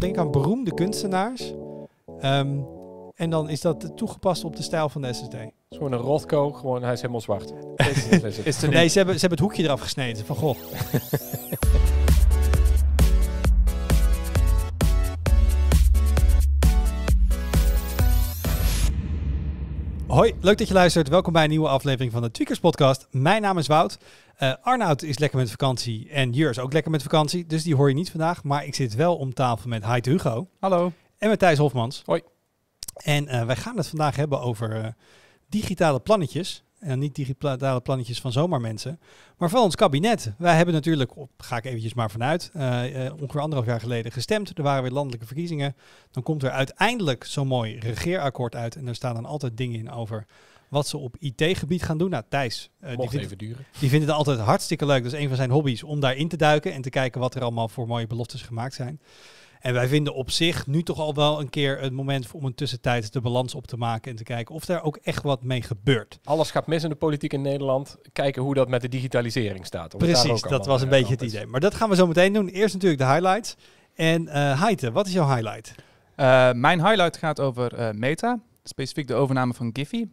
denk aan beroemde kunstenaars. Ehm, en dan is dat toegepast op de stijl van de SSD. gewoon een Rothko, gewoon hij is helemaal zwart. is is nee, ze hebben, ze hebben het hoekje eraf gesneden van goh. Hoi, leuk dat je luistert. Welkom bij een nieuwe aflevering van de Tweakers Podcast. Mijn naam is Wout. Uh, Arnoud is lekker met vakantie en Jur is ook lekker met vakantie. Dus die hoor je niet vandaag. Maar ik zit wel om tafel met Heid Hugo. Hallo. En met Thijs Hofmans. Hoi. En eh, wij gaan het vandaag hebben over eh, digitale plannetjes. En niet digitale plannetjes van zomaar mensen. Maar van ons kabinet. Wij hebben natuurlijk, ga ik eventjes maar vanuit, eh, eh, ongeveer anderhalf jaar geleden gestemd. Er waren weer landelijke verkiezingen. Dan komt er uiteindelijk zo'n mooi regeerakkoord uit. En daar staan dan altijd dingen in over wat ze op IT-gebied gaan doen. Nou, Thijs, eh, die, vindt, die vindt het altijd hartstikke leuk. Dat is een van zijn hobby's om daarin te duiken en te kijken wat er allemaal voor mooie beloftes gemaakt zijn. En wij vinden op zich nu toch al wel een keer het moment om een tussentijd de balans op te maken en te kijken of daar ook echt wat mee gebeurt. Alles gaat mis in de politiek in Nederland. Kijken hoe dat met de digitalisering staat. Precies, dat was een beetje het idee. Maar dat gaan we zo meteen doen. Eerst natuurlijk de highlights. En uh, Heite, wat is jouw highlight? Eh, mijn highlight gaat over eh, Meta, specifiek de overname van Giphy.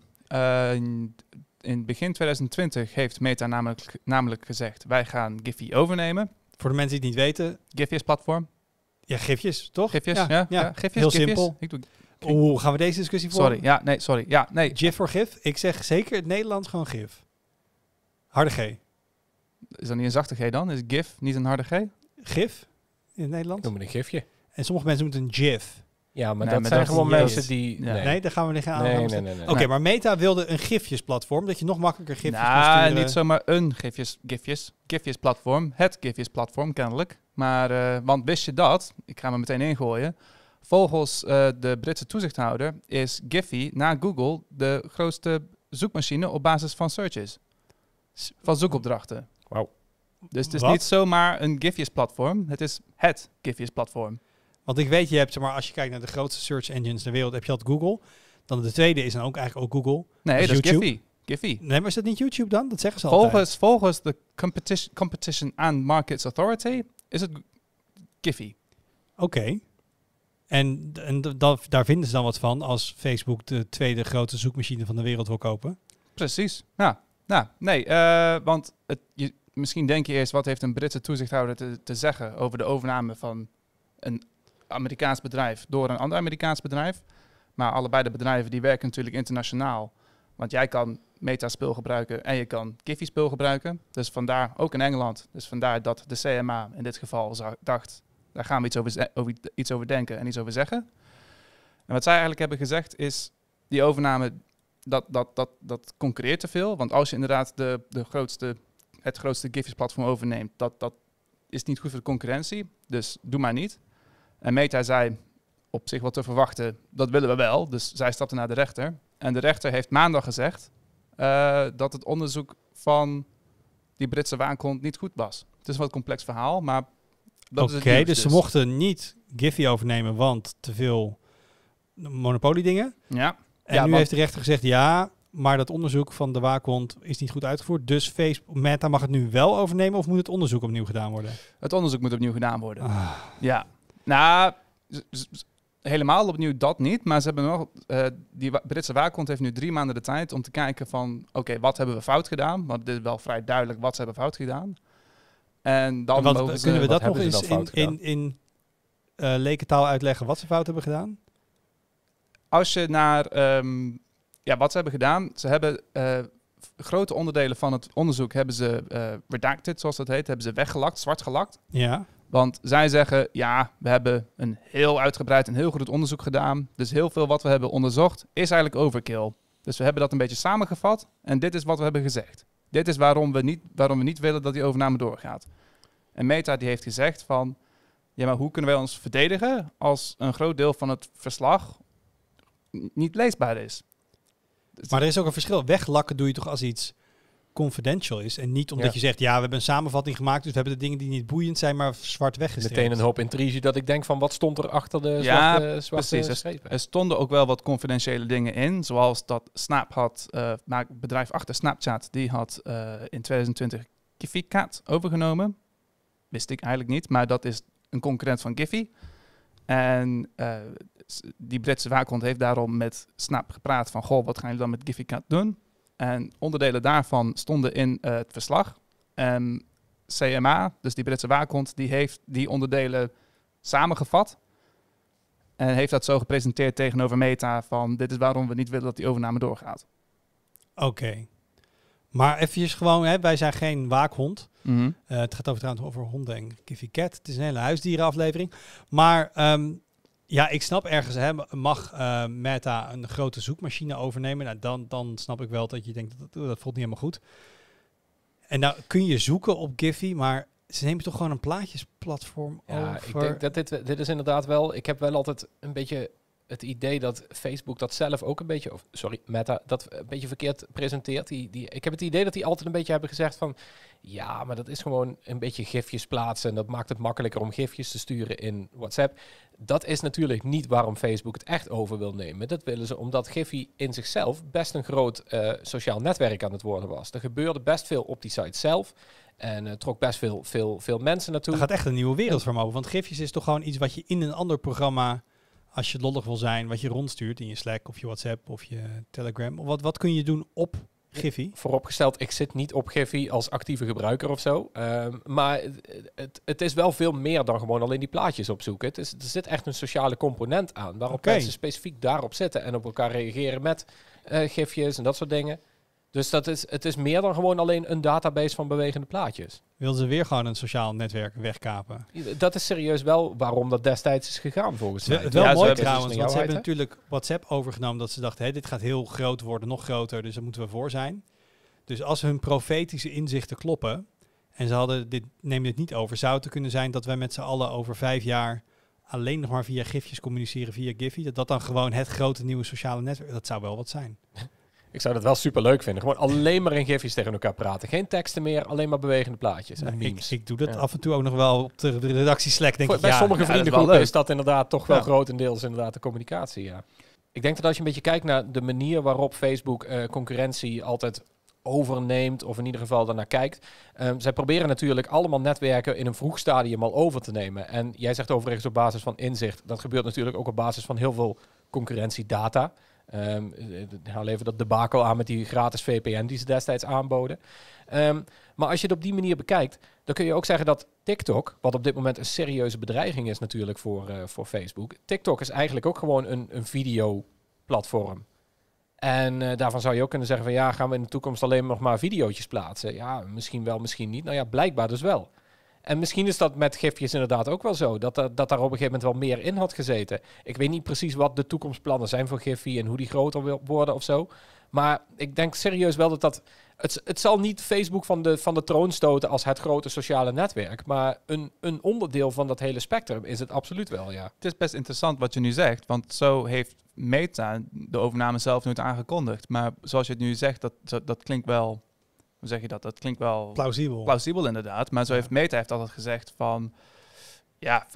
in begin 2020 heeft Meta namelijk, namelijk gezegd: wij gaan Giphy overnemen. Voor de mensen die het niet weten, Giphy is platform. Ja, gifjes, toch? Gifjes, ja. ja, ja. Gifjes, Heel simpel. Ik doe... Oeh, gaan we deze discussie voor? Sorry, ja, nee, sorry. Ja, nee. GIF voor gif? Ik zeg zeker het Nederlands gewoon gif. Harde G. Is dat niet een zachte G dan? Is gif niet een harde G? Gif in het Nederlands? noem een gifje. En sommige mensen het een gif. Ja, maar dat zijn gewoon mensen die... Nee. daar gaan we liggen aan. Oké, maar Meta wilde een gifjesplatform, dat je nog makkelijker gifjes nou, nah, niet zomaar een gifjes, gifjes, gifjesplatform. Het gifjesplatform, kennelijk. Maar, eh, want wist je dat, ik ga me meteen ingooien... Volgens eh, de Britse toezichthouder is Giphy na Google de grootste zoekmachine op basis van searches. Van zoekopdrachten. Wauw. Dus het is niet zomaar een gifjesplatform, platform het is het gifjesplatform. platform want ik weet, je hebt, maar als je kijkt naar de grootste search engines ter wereld, heb je altijd Google. Dan de tweede is dan ook eigenlijk ook Google. Nee, dus dat, is Giphy. Giphy. Nee, maar is dat niet YouTube dan? Dat zeggen ze volgens, altijd. Volgens de competition, competition and Markets Authority is het Giffy. Oké. En, en daar vinden ze dan wat van als Facebook de tweede grote zoekmachine van de wereld wil kopen? Precies. Ja. Nou, nou, nee, eh, want het, je, misschien denk je eerst wat heeft een Britse toezichthouder te, te zeggen over de overname van een Amerikaans bedrijf door een ander Amerikaans bedrijf. Maar allebei de bedrijven die werken natuurlijk internationaal. Want jij kan Meta-spul gebruiken en je kan Giphy-spul gebruiken. Dus vandaar, ook in Engeland, dus vandaar dat de CMA in dit geval dacht... daar gaan we iets over, iets over denken en iets over zeggen. En wat zij eigenlijk hebben gezegd is, die overname, dat, dat, dat, dat concurreert te veel. Want als je inderdaad de, de grootste, het grootste Giphy's-platform overneemt... Dat, dat is niet goed voor de concurrentie, dus doe maar niet... En Meta zei op zich wat te verwachten, dat willen we wel. Dus zij stapte naar de rechter. En de rechter heeft maandag gezegd eh, dat het onderzoek van die Britse waankont niet goed was. Het is een wat complex verhaal, maar Oké, okay, dus, dus ze dus. mochten niet Giphy overnemen, want te veel monopoliedingen. Ja. En nu heeft de rechter gezegd, ja, maar dat onderzoek van de waakhond is niet goed uitgevoerd. Dus Facebook, Meta mag het nu wel overnemen of moet het onderzoek opnieuw gedaan worden? Het onderzoek moet opnieuw gedaan worden. Ah. Ja, nou, helemaal opnieuw dat niet. Maar ze hebben nog, uh, eh, die Britse waakhond heeft nu drie maanden de tijd om te kijken van... Oké, wat hebben we fout gedaan? Want het is wel vrij duidelijk wat ze hebben fout gedaan. En dan kunnen we dat nog eens in, in, in eh, lekentaal uitleggen wat ze fout hebben gedaan? Als je naar ehm, ja, wat ze hebben gedaan, ze hebben eh, grote onderdelen van het onderzoek hebben ze uh, redacted, zoals dat heet, hebben ze weggelakt, zwart gelakt. Ja. Want zij zeggen, ja, we hebben een heel uitgebreid en heel goed onderzoek gedaan. Dus heel veel wat we hebben onderzocht is eigenlijk overkill. Dus we hebben dat een beetje samengevat en dit is wat we hebben gezegd. Dit is waarom we niet, waarom we niet willen dat die overname doorgaat. En Meta die heeft gezegd van, ja, maar hoe kunnen wij ons verdedigen als een groot deel van het verslag niet leesbaar is? Maar er is ook een verschil. Weglakken doe je toch als iets confidential is. En niet omdat je zegt, ja, we hebben een samenvatting gemaakt, dus we hebben de dingen die niet boeiend zijn, maar zwart weggestreept. Meteen een hoop intrige dat ik denk van, wat stond er achter de ja, zwarte, zwarte precies. Er stonden ook wel wat confidentiële dingen in, zoals dat Snap had, uh, bedrijf achter Snapchat, die had eh, in 2020 KiffyCat overgenomen. Wist ik eigenlijk niet, maar dat is een concurrent van Giffy En eh, die Britse waakhond heeft daarom met Snap gepraat van, goh, wat gaan jullie dan met GiffyCat doen? En onderdelen daarvan stonden in eh, het verslag. En CMA, dus die Britse waakhond, die heeft die onderdelen samengevat. En heeft dat zo gepresenteerd tegenover Meta van dit is waarom we niet willen dat die overname doorgaat. Oké. Maar even gewoon, hè, wij zijn geen waakhond. Mhm. Eh, het gaat over, trouwens over honden en Kiffy Cat. Het is een hele huisdierenaflevering. Maar ehm, ja, ik snap ergens, hè, mag eh, Meta een grote zoekmachine overnemen? Nou, dan, dan snap ik wel dat je denkt, dat, dat voelt niet helemaal goed. En nou kun je zoeken op Giphy, maar ze nemen toch gewoon een plaatjesplatform ja, over? Ik denk dat dit, dit is inderdaad wel... Ik heb wel altijd een beetje het idee dat Facebook dat zelf ook een beetje, of sorry, Meta, dat een beetje verkeerd presenteert. Die, die, ik heb het idee dat die altijd een beetje hebben gezegd van, ja, maar dat is gewoon een beetje gifjes plaatsen en dat maakt het makkelijker om gifjes te sturen in WhatsApp. Dat is natuurlijk niet waarom Facebook het echt over wil nemen. Dat willen ze omdat Giphy in zichzelf best een groot eh, sociaal netwerk aan het worden was. Er gebeurde best veel op die site zelf. En uh, trok best veel, veel, veel mensen naartoe. Er gaat echt een nieuwe wereld voor Want Gifjes is toch gewoon iets wat je in een ander programma als je lollig wil zijn, wat je rondstuurt in je Slack of je WhatsApp of je Telegram. Wat, wat kun je doen op Giphy? Vooropgesteld, ik zit niet op Giphy als actieve gebruiker of zo. Ehm, maar het, het, is wel veel meer dan gewoon alleen die plaatjes opzoeken. Het is, er zit echt een sociale component aan, waarop mensen specifiek daarop zitten en op elkaar reageren met eh, gifjes en dat soort dingen. Dus dat is, het is meer dan gewoon alleen een database van bewegende plaatjes. Wilden ze weer gewoon een sociaal netwerk wegkapen? Dat is serieus wel waarom dat destijds is gegaan volgens mij. Het wel mooi trouwens, dus want uit, ze hebben natuurlijk WhatsApp overgenomen dat ze dachten, hé, dit gaat heel groot worden, nog groter, dus daar moeten we voor zijn. Dus als hun profetische inzichten kloppen, en ze hadden dit, neem dit niet over, zou het kunnen zijn dat wij met z'n allen over vijf jaar alleen nog maar via gifjes communiceren, via Giphy, dat dat dan gewoon het grote nieuwe sociale netwerk, dat zou wel wat zijn. Ik zou dat wel super leuk vinden. Gewoon alleen maar in gifjes tegen elkaar praten. Geen teksten meer, alleen maar bewegende plaatjes. Nou, en Ik, ik, doe dat af en toe ook nog wel op de redactie denk ik. Bij sommige vriendengroepen is, dat inderdaad toch wel grotendeels inderdaad de communicatie, ja. Ik denk dat als je een beetje kijkt naar de manier waarop Facebook eh, concurrentie altijd overneemt of in ieder geval daarnaar kijkt. Ehm, zij proberen natuurlijk allemaal netwerken in een vroeg stadium al over te nemen. En jij zegt overigens op basis van inzicht. Dat gebeurt natuurlijk ook op basis van heel veel concurrentiedata. Um, ehm, haal eh, nou, even dat debakel aan met die gratis VPN die ze destijds aanboden. Ehm, maar als je het op die manier bekijkt, dan kun je ook zeggen dat TikTok, wat op dit moment een serieuze bedreiging is natuurlijk voor, eh, voor Facebook. TikTok is eigenlijk ook gewoon een, een videoplatform. En eh, daarvan zou je ook kunnen zeggen van ja, gaan we in de toekomst alleen nog maar video's plaatsen? Ja, misschien wel, misschien niet. Nou ja, blijkbaar dus wel. En misschien is dat met gifjes inderdaad ook wel zo. Dat, er, dat daar op een gegeven moment wel meer in had gezeten. Ik weet niet precies wat de toekomstplannen zijn voor Giffy en hoe die groter wil worden of zo. Maar ik denk serieus wel dat dat. Het, het zal niet Facebook van de, van de troon stoten als het grote sociale netwerk. Maar een, een onderdeel van dat hele spectrum is het absoluut wel, ja. Het is best interessant wat je nu zegt. Want zo heeft Meta de overname zelf nooit aangekondigd. Maar zoals je het nu zegt, dat, dat klinkt wel zeg je dat? Dat klinkt wel... Plausibel. Plausibel, inderdaad. Maar zo heeft Meta heeft altijd gezegd van... Ja, 50%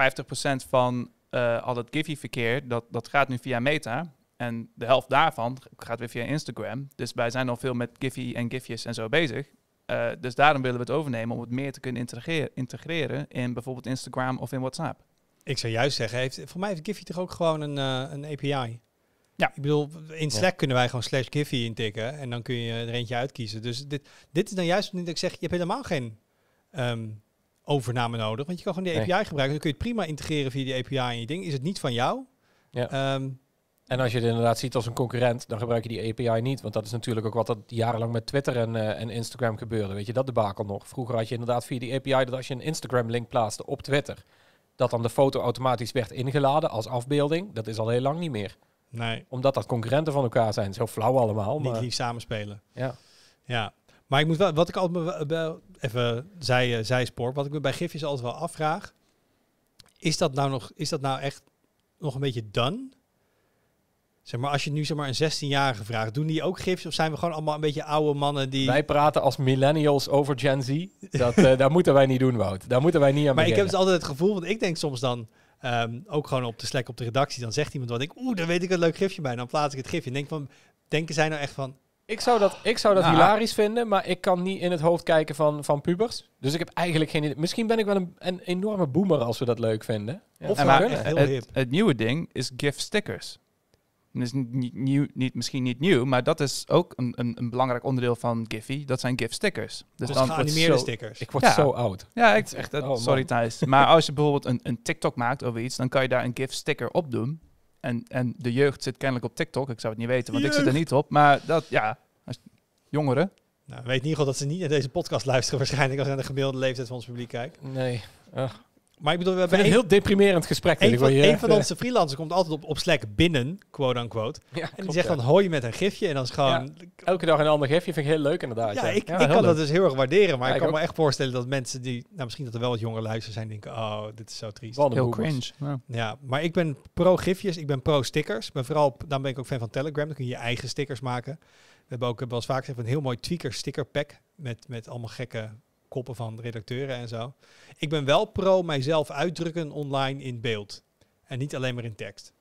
van eh, al het Giffy verkeer dat, dat gaat nu via Meta. En de helft daarvan gaat weer via Instagram. Dus wij zijn al veel met Giphy en Gifjes en zo bezig. Eh, dus daarom willen we het overnemen om het meer te kunnen integreren, integreren in bijvoorbeeld Instagram of in WhatsApp. Ik zou juist zeggen, heeft, voor mij heeft Giphy toch ook gewoon een, eh, een API? Ja, ik bedoel, in Slack kunnen wij gewoon slash Giphy intikken en dan kun je er eentje uitkiezen. Dus dit, dit is dan juist niet dat ik zeg, je hebt helemaal geen ehm, overname nodig, want je kan gewoon die API gebruiken. Dan kun je het prima integreren via die API in je ding. Is het niet van jou? Ja. Ehm, en als je het inderdaad ziet als een concurrent, dan gebruik je die API niet. Want dat is natuurlijk ook wat dat jarenlang met Twitter en, eh, en Instagram gebeurde. Weet je, dat debakel nog. Vroeger had je inderdaad via die API dat als je een Instagram-link plaatste op Twitter, dat dan de foto automatisch werd ingeladen als afbeelding. Dat is al heel lang niet meer. Nee. Omdat dat concurrenten van elkaar zijn. zo is heel flauw allemaal. Maar... Niet lief samenspelen. Ja. Ja. Maar ik moet wel, wat ik altijd even even eh, zei Sport, wat ik me bij gifjes altijd wel afvraag, is dat nou nog, is dat nou echt nog een beetje done? Zeg maar, als je nu zeg maar een 16-jarige vraagt, doen die ook gifjes of zijn we gewoon allemaal een beetje oude mannen die... Wij praten als millennials over Gen Z. Dat, eh, daar moeten wij niet doen, Wout. Daar moeten wij niet aan Maar ik heb dus altijd het gevoel, want ik denk soms dan... Ehm, ook gewoon op de Slack op de redactie. Dan zegt iemand wat ik, oeh, daar weet ik een leuk gifje bij. dan plaats ik het gifje. En denk van, denken zij nou echt van, ik zou dat, ik zou dat nou. hilarisch vinden, maar ik kan niet in het hoofd kijken van, van pubers. Dus ik heb eigenlijk geen idee. Misschien ben ik wel een, enorme boomer als we dat leuk vinden. Ja, of maar, het, het, nieuwe ding is gift stickers is niet, nieuw, niet, misschien niet nieuw, maar dat is ook een, een, een belangrijk onderdeel van Giphy. Dat zijn GIF stickers. Dus, dus dan geanimeerde stickers. Ik word zo oud. Ja, ik, echt, dat, oh, sorry Thijs. maar als je bijvoorbeeld een, een TikTok maakt over iets, dan kan je daar een GIF sticker op doen. En, en de jeugd zit kennelijk op TikTok. Ik zou het niet weten, want ik zit er niet op. Maar dat, ja, als, jongeren. Nou, weet in ieder geval dat ze niet naar deze podcast luisteren waarschijnlijk als ze naar de gemiddelde leeftijd van ons publiek kijken. Nee. Ach. Maar ik bedoel, we hebben een heel deprimerend gesprek. Een van, van onze freelancers komt altijd op, op Slack binnen, quote unquote. en die zegt dan hoi met een gifje. En dan is gewoon. elke dag een ander gifje vind ik heel leuk, inderdaad. Ja, ik, ik kan dat dus heel erg waarderen. Maar ik kan me echt voorstellen dat mensen die. Nou, misschien dat er wel wat jongere luisteren zijn, denken: oh, dit is zo triest. Wat heel cringe. Ja. maar ik ben pro gifjes, ik ben pro stickers. Maar vooral, dan ben ik ook fan van Telegram. Dan kun je je eigen stickers maken. We hebben ook wel eens vaak een heel mooi tweaker sticker pack. Met, met allemaal gekke koppen van redacteuren en zo. Ik ben wel pro mijzelf uitdrukken online in beeld. En niet alleen maar in tekst.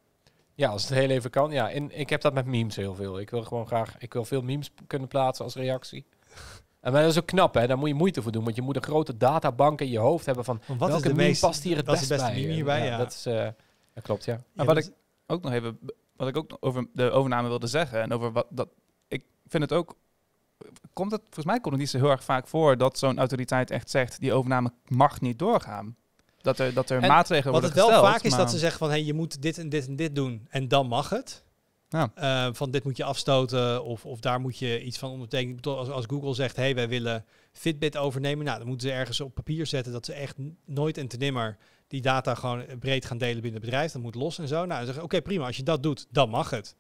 Ja, als het heel even kan. Ja, en ik heb dat met memes heel veel. Ik wil gewoon graag, ik wil veel memes kunnen plaatsen als reactie. En maar dat is ook knap, hè? Daar moet je moeite voor doen. Want je moet een grote databank in je hoofd hebben van wat welke is de meest, past hier het beste bij. Meme ja, Dat, is, eh, klopt, ja. Maar wat ik ook nog even, wat ik ook over de overname wilde zeggen en over wat dat, ik vind het ook komt het, volgens mij komt het niet zo heel erg vaak voor dat zo'n autoriteit echt zegt, die overname mag niet doorgaan. Dat er, dat er maatregelen worden gesteld. Wat het wel vaak is dat ze zeggen van, hey, je moet dit en dit en dit doen en dan mag het. Ja. Eh, van dit moet je afstoten of, of daar moet je iets van ondertekenen. Als, als Google zegt, hey, wij willen Fitbit overnemen, nou, dan moeten ze ergens op papier zetten dat ze echt nooit en te die data gewoon breed gaan delen binnen het bedrijf. Dat moet los en zo. Nou, dan zeggen oké, prima, als je dat doet, dan mag het.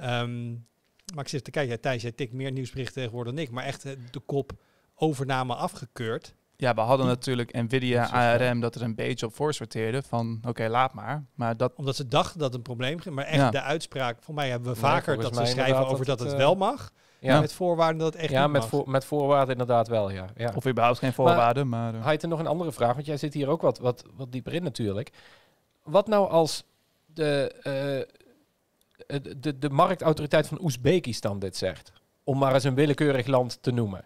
Um, maar ik zit te kijken, Thijs, jij tikt meer nieuwsberichten tegenwoordig dan ik. Maar echt eh, de kop overname afgekeurd. Ja, we hadden natuurlijk Nvidia, ARM, dat er een beetje op voorsorteerde. van oké, laat maar. maar dat... Omdat ze dachten dat het een probleem ging, maar echt de uitspraak, voor mij hebben we vaker dat ze schrijven over dat, het, eh, wel mag. Ja. Met voorwaarden dat het echt ja, met, met voorwaarden inderdaad wel, ja. ja. Of überhaupt geen voorwaarden, maar... maar eh. uh... nog een andere vraag, want jij zit hier ook wat, wat, wat dieper in natuurlijk. Wat nou als de... Eh, de, de marktautoriteit van Oezbekistan dit zegt, om maar eens een willekeurig land te noemen,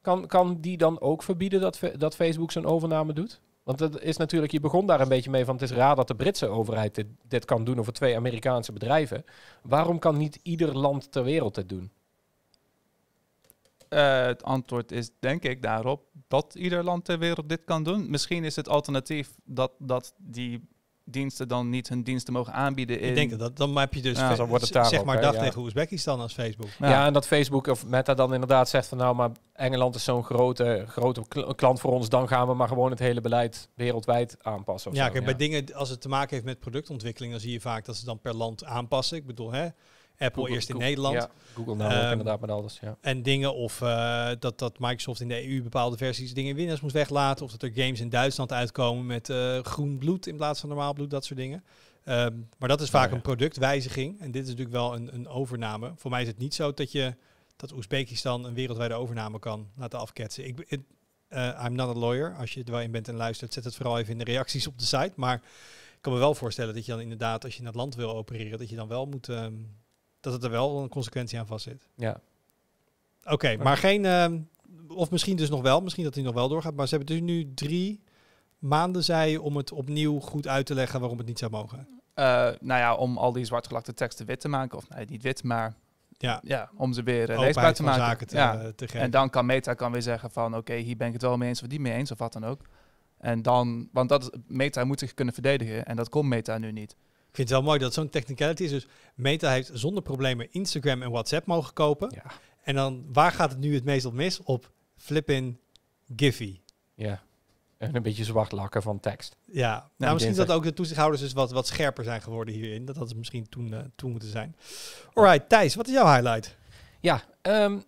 kan, kan die dan ook verbieden dat, dat Facebook zo'n overname doet? Want dat is natuurlijk, je begon daar een beetje mee van het is raar dat de Britse overheid dit, kan doen over twee Amerikaanse bedrijven. Waarom kan niet ieder land ter wereld dit doen? Eh, het antwoord is denk ik daarop dat ieder land ter wereld dit kan doen. Misschien is het alternatief dat, dat die diensten dan niet hun diensten mogen aanbieden. In... Ik denk dat dan heb je dus ja, dan wordt het daar zeg maar dag ja. tegen Oezbekistan als Facebook. Ja. en dat Facebook of Meta dan inderdaad zegt van nou, maar Engeland is zo'n grote, grote klant voor ons, dan gaan we maar gewoon het hele beleid wereldwijd aanpassen. ja, ik kijk, bij dingen als het te maken heeft met productontwikkeling, dan zie je vaak dat ze dan per land aanpassen. Ik bedoel, hè, Apple eerst in Nederland. Google namelijk nou um, ehm, inderdaad met alles. Ja. En dingen of eh, dat, dat Microsoft in de EU bepaalde versies dingen in Windows moest weglaten. Of dat er games in Duitsland uitkomen met eh, groen bloed in plaats van normaal bloed, dat soort dingen. Ehm, maar dat is vaak een productwijziging. En dit is natuurlijk wel een, een overname. Voor mij is het niet zo dat je dat Oezbekistan een wereldwijde overname kan laten afketsen. Ik, it, eh, I'm not a lawyer. Als je er wel in bent en luistert, zet het vooral even in de reacties op de site. Maar ik kan me wel voorstellen dat je dan inderdaad, als je in dat land wil opereren, dat je dan wel moet ehm, dat het er wel een consequentie aan vastzit. Ja. Oké, maar geen, ehm, of misschien dus nog wel, misschien dat hij nog wel doorgaat, maar ze hebben dus nu drie maanden, zei om het opnieuw goed uit te leggen waarom het niet zou mogen. Uh, nou ja, om al die zwartgelakte teksten wit te maken, of nee, niet wit, maar ja. ja om ze weer uh, leesbaar te maken. Zaken te, ja. Eh, geven. En dan kan Meta kan weer zeggen van, oké, hier ben ik het wel mee eens of die mee eens, of wat dan ook. En dan, want dat, Meta moet zich kunnen verdedigen en dat komt Meta nu niet vind het wel mooi dat zo'n technicality is. Dus Meta heeft zonder problemen Instagram en WhatsApp mogen kopen. Ja. En dan, waar gaat het nu het meest op mis? Op flippin' Giffy? Ja. En een beetje zwart lakken van tekst. Ja, nou, nou misschien dat ook de toezichthouders dus wat, wat scherper zijn geworden hierin. Dat had ze misschien toen, eh, toen moeten zijn. Alright, Thijs, wat is jouw highlight? Ja, um,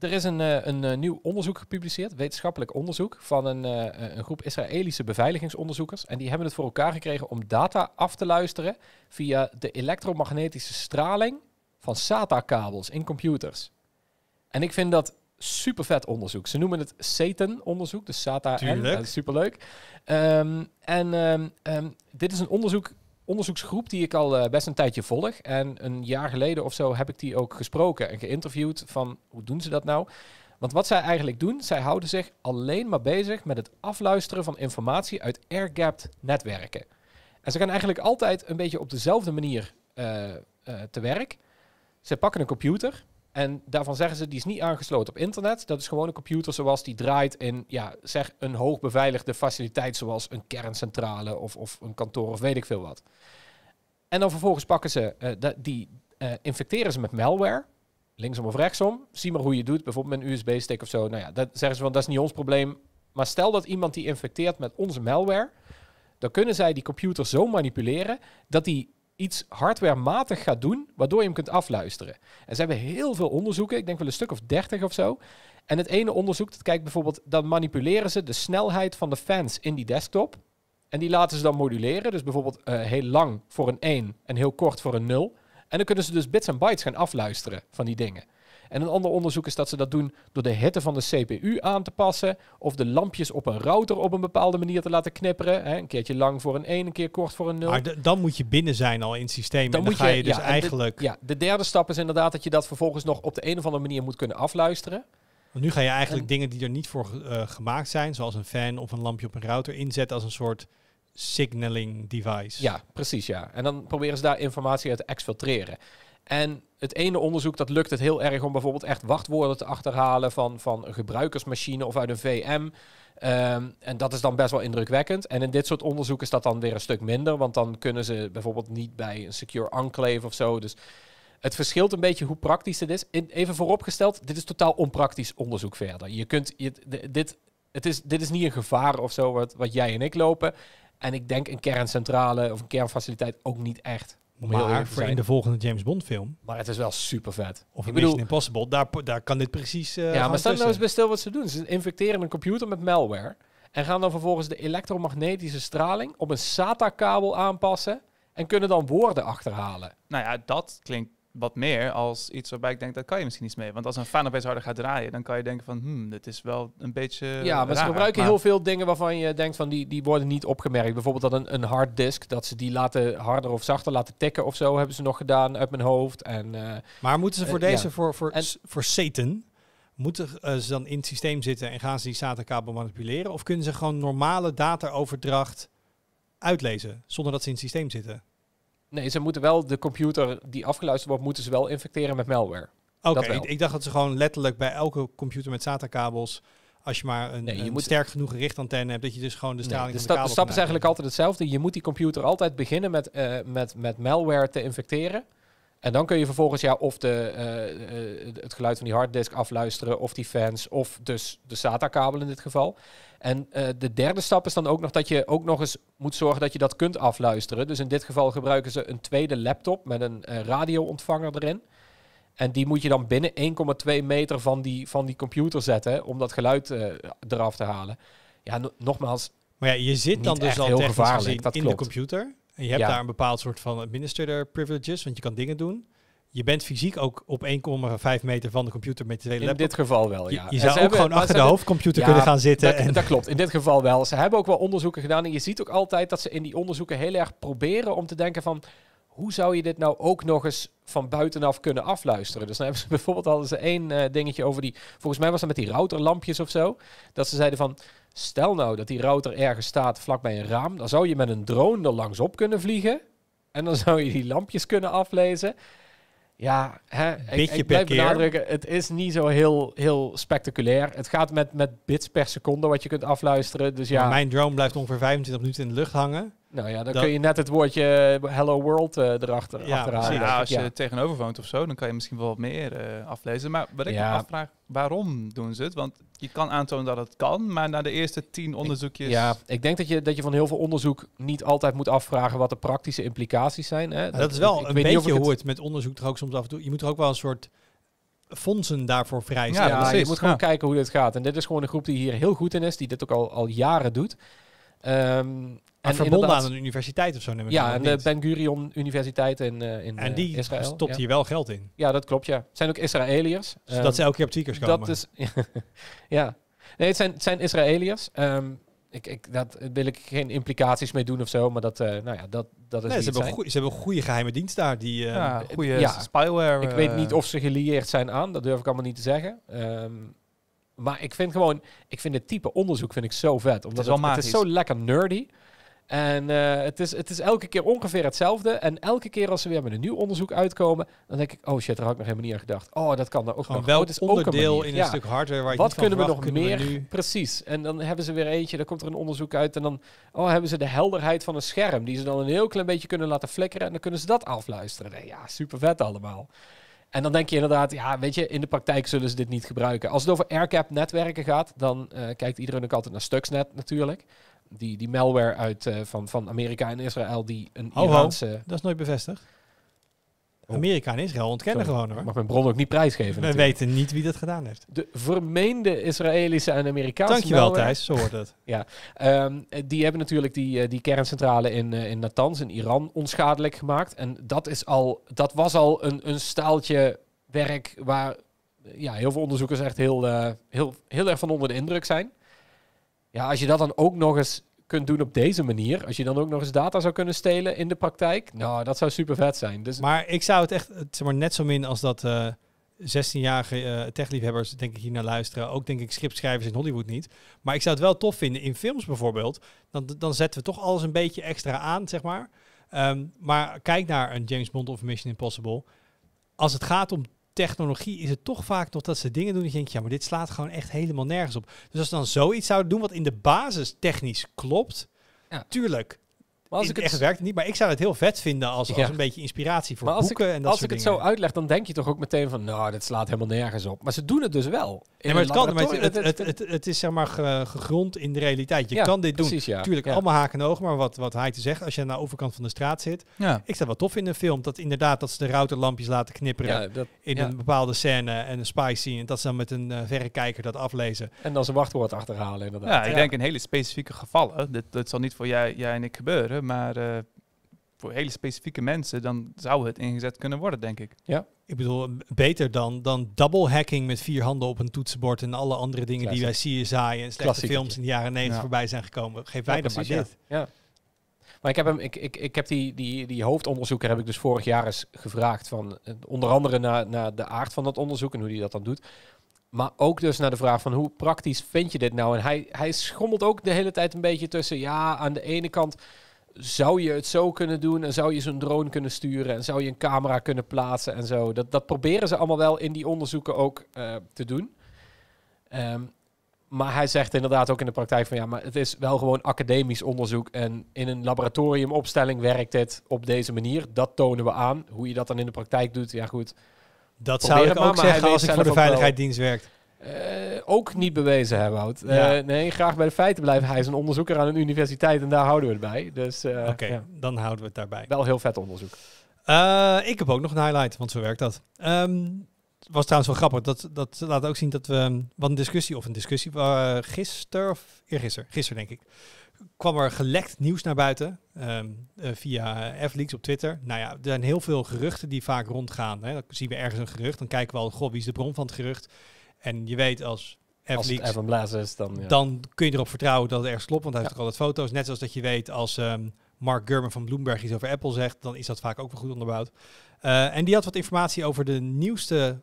er is een, eh, een, eh, nieuw onderzoek gepubliceerd, wetenschappelijk onderzoek, van een, eh, een, groep Israëlische beveiligingsonderzoekers. En die hebben het voor elkaar gekregen om data af te luisteren via de elektromagnetische straling van SATA-kabels in computers. En ik vind dat super vet onderzoek. Ze noemen het SATAN-onderzoek, dus SATA-N. Dat is superleuk. Ehm, en ehm, ehm, dit is een onderzoek onderzoeksgroep die ik al eh, best een tijdje volg. En een jaar geleden of zo heb ik die ook gesproken en geïnterviewd van hoe doen ze dat nou? Want wat zij eigenlijk doen, zij houden zich alleen maar bezig met het afluisteren van informatie uit airgapped netwerken. En ze gaan eigenlijk altijd een beetje op dezelfde manier eh, eh, te werk. Ze pakken een computer, en daarvan zeggen ze, die is niet aangesloten op internet. Dat is gewoon een computer zoals die draait in, ja, zeg een hoogbeveiligde faciliteit zoals een kerncentrale of, of een kantoor of weet ik veel wat. En dan vervolgens pakken ze, eh, die eh, infecteren ze met malware. Linksom of rechtsom. Zie maar hoe je doet. Bijvoorbeeld met een USB-stick of zo. Nou ja, dat zeggen ze van, dat is niet ons probleem. Maar stel dat iemand die infecteert met onze malware, dan kunnen zij die computer zo manipuleren dat die iets hardwarematig gaat doen, waardoor je hem kunt afluisteren. En ze hebben heel veel onderzoeken, ik denk wel een stuk of dertig of zo. En het ene onderzoek, dat kijkt bijvoorbeeld, dan manipuleren ze de snelheid van de fans in die desktop. En die laten ze dan moduleren. Dus bijvoorbeeld eh, heel lang voor een 1 en heel kort voor een 0. En dan kunnen ze dus bits en bytes gaan afluisteren van die dingen. En een ander onderzoek is dat ze dat doen door de hitte van de CPU aan te passen. Of de lampjes op een router op een bepaalde manier te laten knipperen. Hè, een keertje lang voor een 1, een keer kort voor een 0. Maar dan moet je binnen zijn al in het systeem. Dan, en dan ga je, dus eigenlijk. ja, de derde stap is inderdaad dat je dat vervolgens nog op de een of andere manier moet kunnen afluisteren. Want nu ga je eigenlijk dingen die er niet voor eh, gemaakt zijn, zoals een fan of een lampje op een router, inzetten als een soort signaling device. Ja, precies ja. En dan proberen ze daar informatie uit te exfiltreren. En het ene onderzoek dat lukt het heel erg om bijvoorbeeld echt wachtwoorden te achterhalen van, van een gebruikersmachine of uit een VM. Ehm, en dat is dan best wel indrukwekkend. En in dit soort onderzoek is dat dan weer een stuk minder, want dan kunnen ze bijvoorbeeld niet bij een secure enclave of zo. Dus het verschilt een beetje hoe praktisch het is. even vooropgesteld, dit is totaal onpraktisch onderzoek verder. Je kunt, dit, het is, dit is niet een gevaar of zo wat, wat jij en ik lopen. En ik denk een kerncentrale of een kernfaciliteit ook niet echt maar voor in de volgende James Bond film. Maar het is wel super vet. Of ik Impossible, daar, daar kan dit precies. Eh, ja, maar stel nou eens bij wat ze doen. Ze infecteren een computer met malware. En gaan dan vervolgens de elektromagnetische straling op een SATA-kabel aanpassen. En kunnen dan woorden achterhalen. Nou ja, dat klinkt wat meer als iets waarbij ik denk, dat kan je misschien iets mee. Want als een fan harder gaat draaien, dan kan je denken van, hmm, dit is wel een beetje Ja, maar ze gebruiken heel veel dingen waarvan je denkt van, die, die worden niet opgemerkt. Bijvoorbeeld dat een, een hard disk, dat ze die laten harder of zachter laten tikken of zo, hebben ze nog gedaan uit mijn hoofd. En, eh, maar moeten ze voor eh, deze, voor, voor, voor Satan, moeten eh, ze dan in het systeem zitten en gaan ze die SATA-kabel manipuleren? Of kunnen ze gewoon normale dataoverdracht uitlezen, zonder dat ze in het systeem zitten? Nee, ze moeten wel de computer die afgeluisterd wordt, moeten ze wel infecteren met malware. Oké, ik, dacht dat ze gewoon letterlijk bij elke computer met SATA-kabels, als je maar een, nee, je moet sterk genoeg richtantenne hebt, dat je dus gewoon de straling nee, de, sta de, stap is eigenlijk altijd hetzelfde. Je moet die computer altijd beginnen met, eh, met, met malware te infecteren. En dan kun je vervolgens ja, of de, eh, eh, het geluid van die harddisk afluisteren, of die fans, of dus de SATA-kabel in dit geval. En eh, de derde stap is dan ook nog dat je ook nog eens moet zorgen dat je dat kunt afluisteren. Dus in dit geval gebruiken ze een tweede laptop met een radioontvanger erin. En die moet je dan binnen 1,2 meter van die, van die computer zetten om dat geluid eraf te halen. Ja, nogmaals. Maar ja, je zit dan dus al technisch gevaarlijk, in klopt. de computer je hebt daar een bepaald soort van administrator privileges, want je kan dingen doen. Je bent fysiek ook op 1,5 meter van de computer met de hele In dit geval wel, ja. Je, zou ook hebben, gewoon achter de hoofdcomputer kunnen gaan zitten. Dat, en dat klopt, in dit geval wel. Ze hebben ook wel onderzoeken gedaan. En je ziet ook altijd dat ze in die onderzoeken heel erg proberen om te denken van hoe zou je dit nou ook nog eens van buitenaf kunnen afluisteren? Dus hebben ze bijvoorbeeld hadden ze één eh, dingetje over die. Volgens mij was dat met die routerlampjes of zo. Dat ze zeiden van. Stel nou dat die router ergens staat vlakbij een raam, dan zou je met een drone er langs op kunnen vliegen. En dan zou je die lampjes kunnen aflezen. Ja, hè, ik, blijf benadrukken, het is niet zo heel, heel spectaculair. Het gaat met, met bits per seconde wat je kunt afluisteren. Dus ja. mijn drone blijft ongeveer 25 minuten in de lucht hangen. Nou ja, dan kun je net het woordje eh, Hello World eh, erachter ja, achterhalen. Ja, als je ja. tegenover woont of zo, dan kan je misschien wel wat meer eh, aflezen. Maar wat ik afvraag, waarom doen ze het? Want je kan aantonen dat het kan, maar na de eerste tien onderzoekjes... ja, ik denk dat je, dat je van heel veel onderzoek niet altijd moet afvragen wat de praktische implicaties zijn. Hè? Dat, is wel ik, ik een beetje hoe het hoort met onderzoek er ook soms af en toe. Je moet er ook wel een soort fondsen daarvoor vrij Ja, ja je moet gewoon kijken hoe dit gaat. En dit is gewoon een groep die hier heel goed in is, die dit ook al, al jaren doet. Ehm, en verbonden aan een universiteit of zo neem ik Ja, aan de Ben Gurion Universiteit in, eh, in En die eh, stopt hier wel geld in. Ja, dat klopt, ja. Het zijn ook Israëliërs. Dus dat ehm, ze elke keer op tweakers komen. Dat is, ja. Nee, het zijn, zijn Israëliërs. Um, ik, ik, dat wil ik geen implicaties mee doen of zo, maar dat, eh, nou ja, dat, dat is nee, ze, hebben goeie, ze hebben goede geheime dienst daar, die ja, goede spyware. Ik weet niet of ze gelieerd zijn aan, dat durf ik allemaal niet te zeggen. Ehm, maar ik vind gewoon, ik vind het type onderzoek vind ik zo vet. Omdat het het is zo lekker nerdy. En eh, het, is, het is elke keer ongeveer hetzelfde. En elke keer als ze weer met een nieuw onderzoek uitkomen, dan denk ik, oh shit, daar had ik nog helemaal niet aan gedacht. Oh, dat kan daar ook Gewoon nog. Oh, het is onderdeel in een stuk hardware waar je Wat kunnen we nog meer? Precies. En dan hebben ze weer eentje, dan komt er een onderzoek uit en dan oh, hebben ze de helderheid van een scherm, die ze dan een heel klein beetje kunnen laten flikkeren en dan kunnen ze dat afluisteren. Nee, ja, super vet allemaal. En dan denk je inderdaad, ja, weet je, in de praktijk zullen ze dit niet gebruiken. Als het over aircap netwerken gaat, dan eh, kijkt iedereen ook altijd naar Stuxnet natuurlijk die, die malware uit, eh, van, van Amerika en Israël die een oh, Iraanse... dat is nooit bevestigd. Amerika en Israël ontkennen gewoon mag mijn bron ook niet prijsgeven. We weten niet wie dat gedaan heeft. De vermeende Israëlische en Amerikaanse. Dankjewel Thijs, zo wordt het. ja, ehm, die hebben natuurlijk die, eh, die kerncentrale in, eh, in Natanz in Iran onschadelijk gemaakt. En dat, is al, dat was al een, een staaltje werk waar ja, heel veel onderzoekers echt heel, heel, heel erg van onder de indruk zijn. Ja, als je dat dan ook nog eens kunt doen op deze manier, als je dan ook nog eens data zou kunnen stelen in de praktijk, nou, dat zou super vet zijn. Dus maar ik zou het echt, zeg maar, net zo min als dat uh, eh, 16-jarige uh, eh, techliefhebbers, denk ik, hier naar luisteren. Ook, denk ik, scriptschrijvers in Hollywood niet. Maar ik zou het wel tof vinden in films bijvoorbeeld. Dan, dan zetten we toch alles een beetje extra aan, zeg maar. Ehm, maar kijk naar een James Bond of Mission Impossible. Als het gaat om technologie is het toch vaak nog dat ze dingen doen die denk je, ja, maar dit slaat gewoon echt helemaal nergens op. Dus als dan zoiets zouden doen wat in de basis technisch klopt, ja. tuurlijk, als ik het echt werkt niet, maar ik zou het heel vet vinden als, als een beetje inspiratie voor maar als boeken ik, en dat Als ik het zo uitleg, dan denk je toch ook meteen van, nou, dit slaat helemaal nergens op. Maar ze doen het dus wel. ja, maar het kan, het, het, is zeg maar gegrond in de realiteit. Je kan dit doen. Tuurlijk, allemaal haken en ogen, maar wat, wat hij te zeggen, als je naar de overkant van de straat zit. Ik sta wel tof in een film, dat inderdaad dat ze de routerlampjes laten knipperen dat, in een bepaalde scène en een spy scene. En dat ze dan met een eh, verrekijker dat aflezen. En dan zijn wachtwoord achterhalen, inderdaad. Ja, ik denk in hele specifieke gevallen, dit, dat zal niet voor jij, jij en ik gebeuren, maar eh, voor hele specifieke mensen, dan zou het ingezet kunnen worden, denk ik. Ja, ik bedoel, beter dan, dan double hacking met vier handen op een toetsenbord en alle andere dingen die wij CSI en slechte films in de jaren 90 voorbij zijn gekomen. Geef wij ja, dan maar dit. Ja. Maar ik heb, hem, ik, ik, ik heb die, die, die hoofdonderzoeker heb ik dus vorig jaar eens gevraagd van eh, onder andere naar, naar de aard van dat onderzoek en hoe hij dat dan doet. Maar ook dus naar de vraag van hoe praktisch vind je dit nou? En hij, hij schommelt ook de hele tijd een beetje tussen. Ja, aan de ene kant zou je het zo kunnen doen en zou je zo'n drone kunnen sturen en zou je een camera kunnen plaatsen en zo. Dat, dat proberen ze allemaal wel in die onderzoeken ook eh, te doen. Ehm, maar hij zegt inderdaad ook in de praktijk van ja, maar het is wel gewoon academisch onderzoek en in een laboratoriumopstelling werkt het op deze manier. Dat tonen we aan. Hoe je dat dan in de praktijk doet, ja goed. Dat zou ik ook maar zeggen als ik voor de veiligheidsdienst werkt. Eh, ook niet bewezen Herwoud. Eh, nee, graag bij de feiten blijven. Hij is een onderzoeker aan een universiteit en daar houden we het bij. Dus, eh, Oké, ja. dan houden we het daarbij. Wel heel vet onderzoek. ik heb ook nog een highlight, want zo werkt dat. Um, was trouwens wel grappig. Dat, dat laat ook zien dat we... Ehm, want een discussie, of een discussie... gisteren of eergisteren? Gisteren, denk ik kwam er gelekt nieuws naar buiten ehm, via F-Leaks op Twitter. Nou ja, er zijn heel veel geruchten die vaak rondgaan. Hè. Dan zien we ergens een gerucht, dan kijken we al, goh, wie is de bron van het gerucht? En je weet als als is, dan, ja. dan kun je erop vertrouwen dat het ergens klopt, want hij heeft ook altijd foto's. Net zoals dat je weet als ehm, Mark Gurman van Bloomberg iets over Apple zegt, dan is dat vaak ook wel goed onderbouwd. Eh, en die had wat informatie over de nieuwste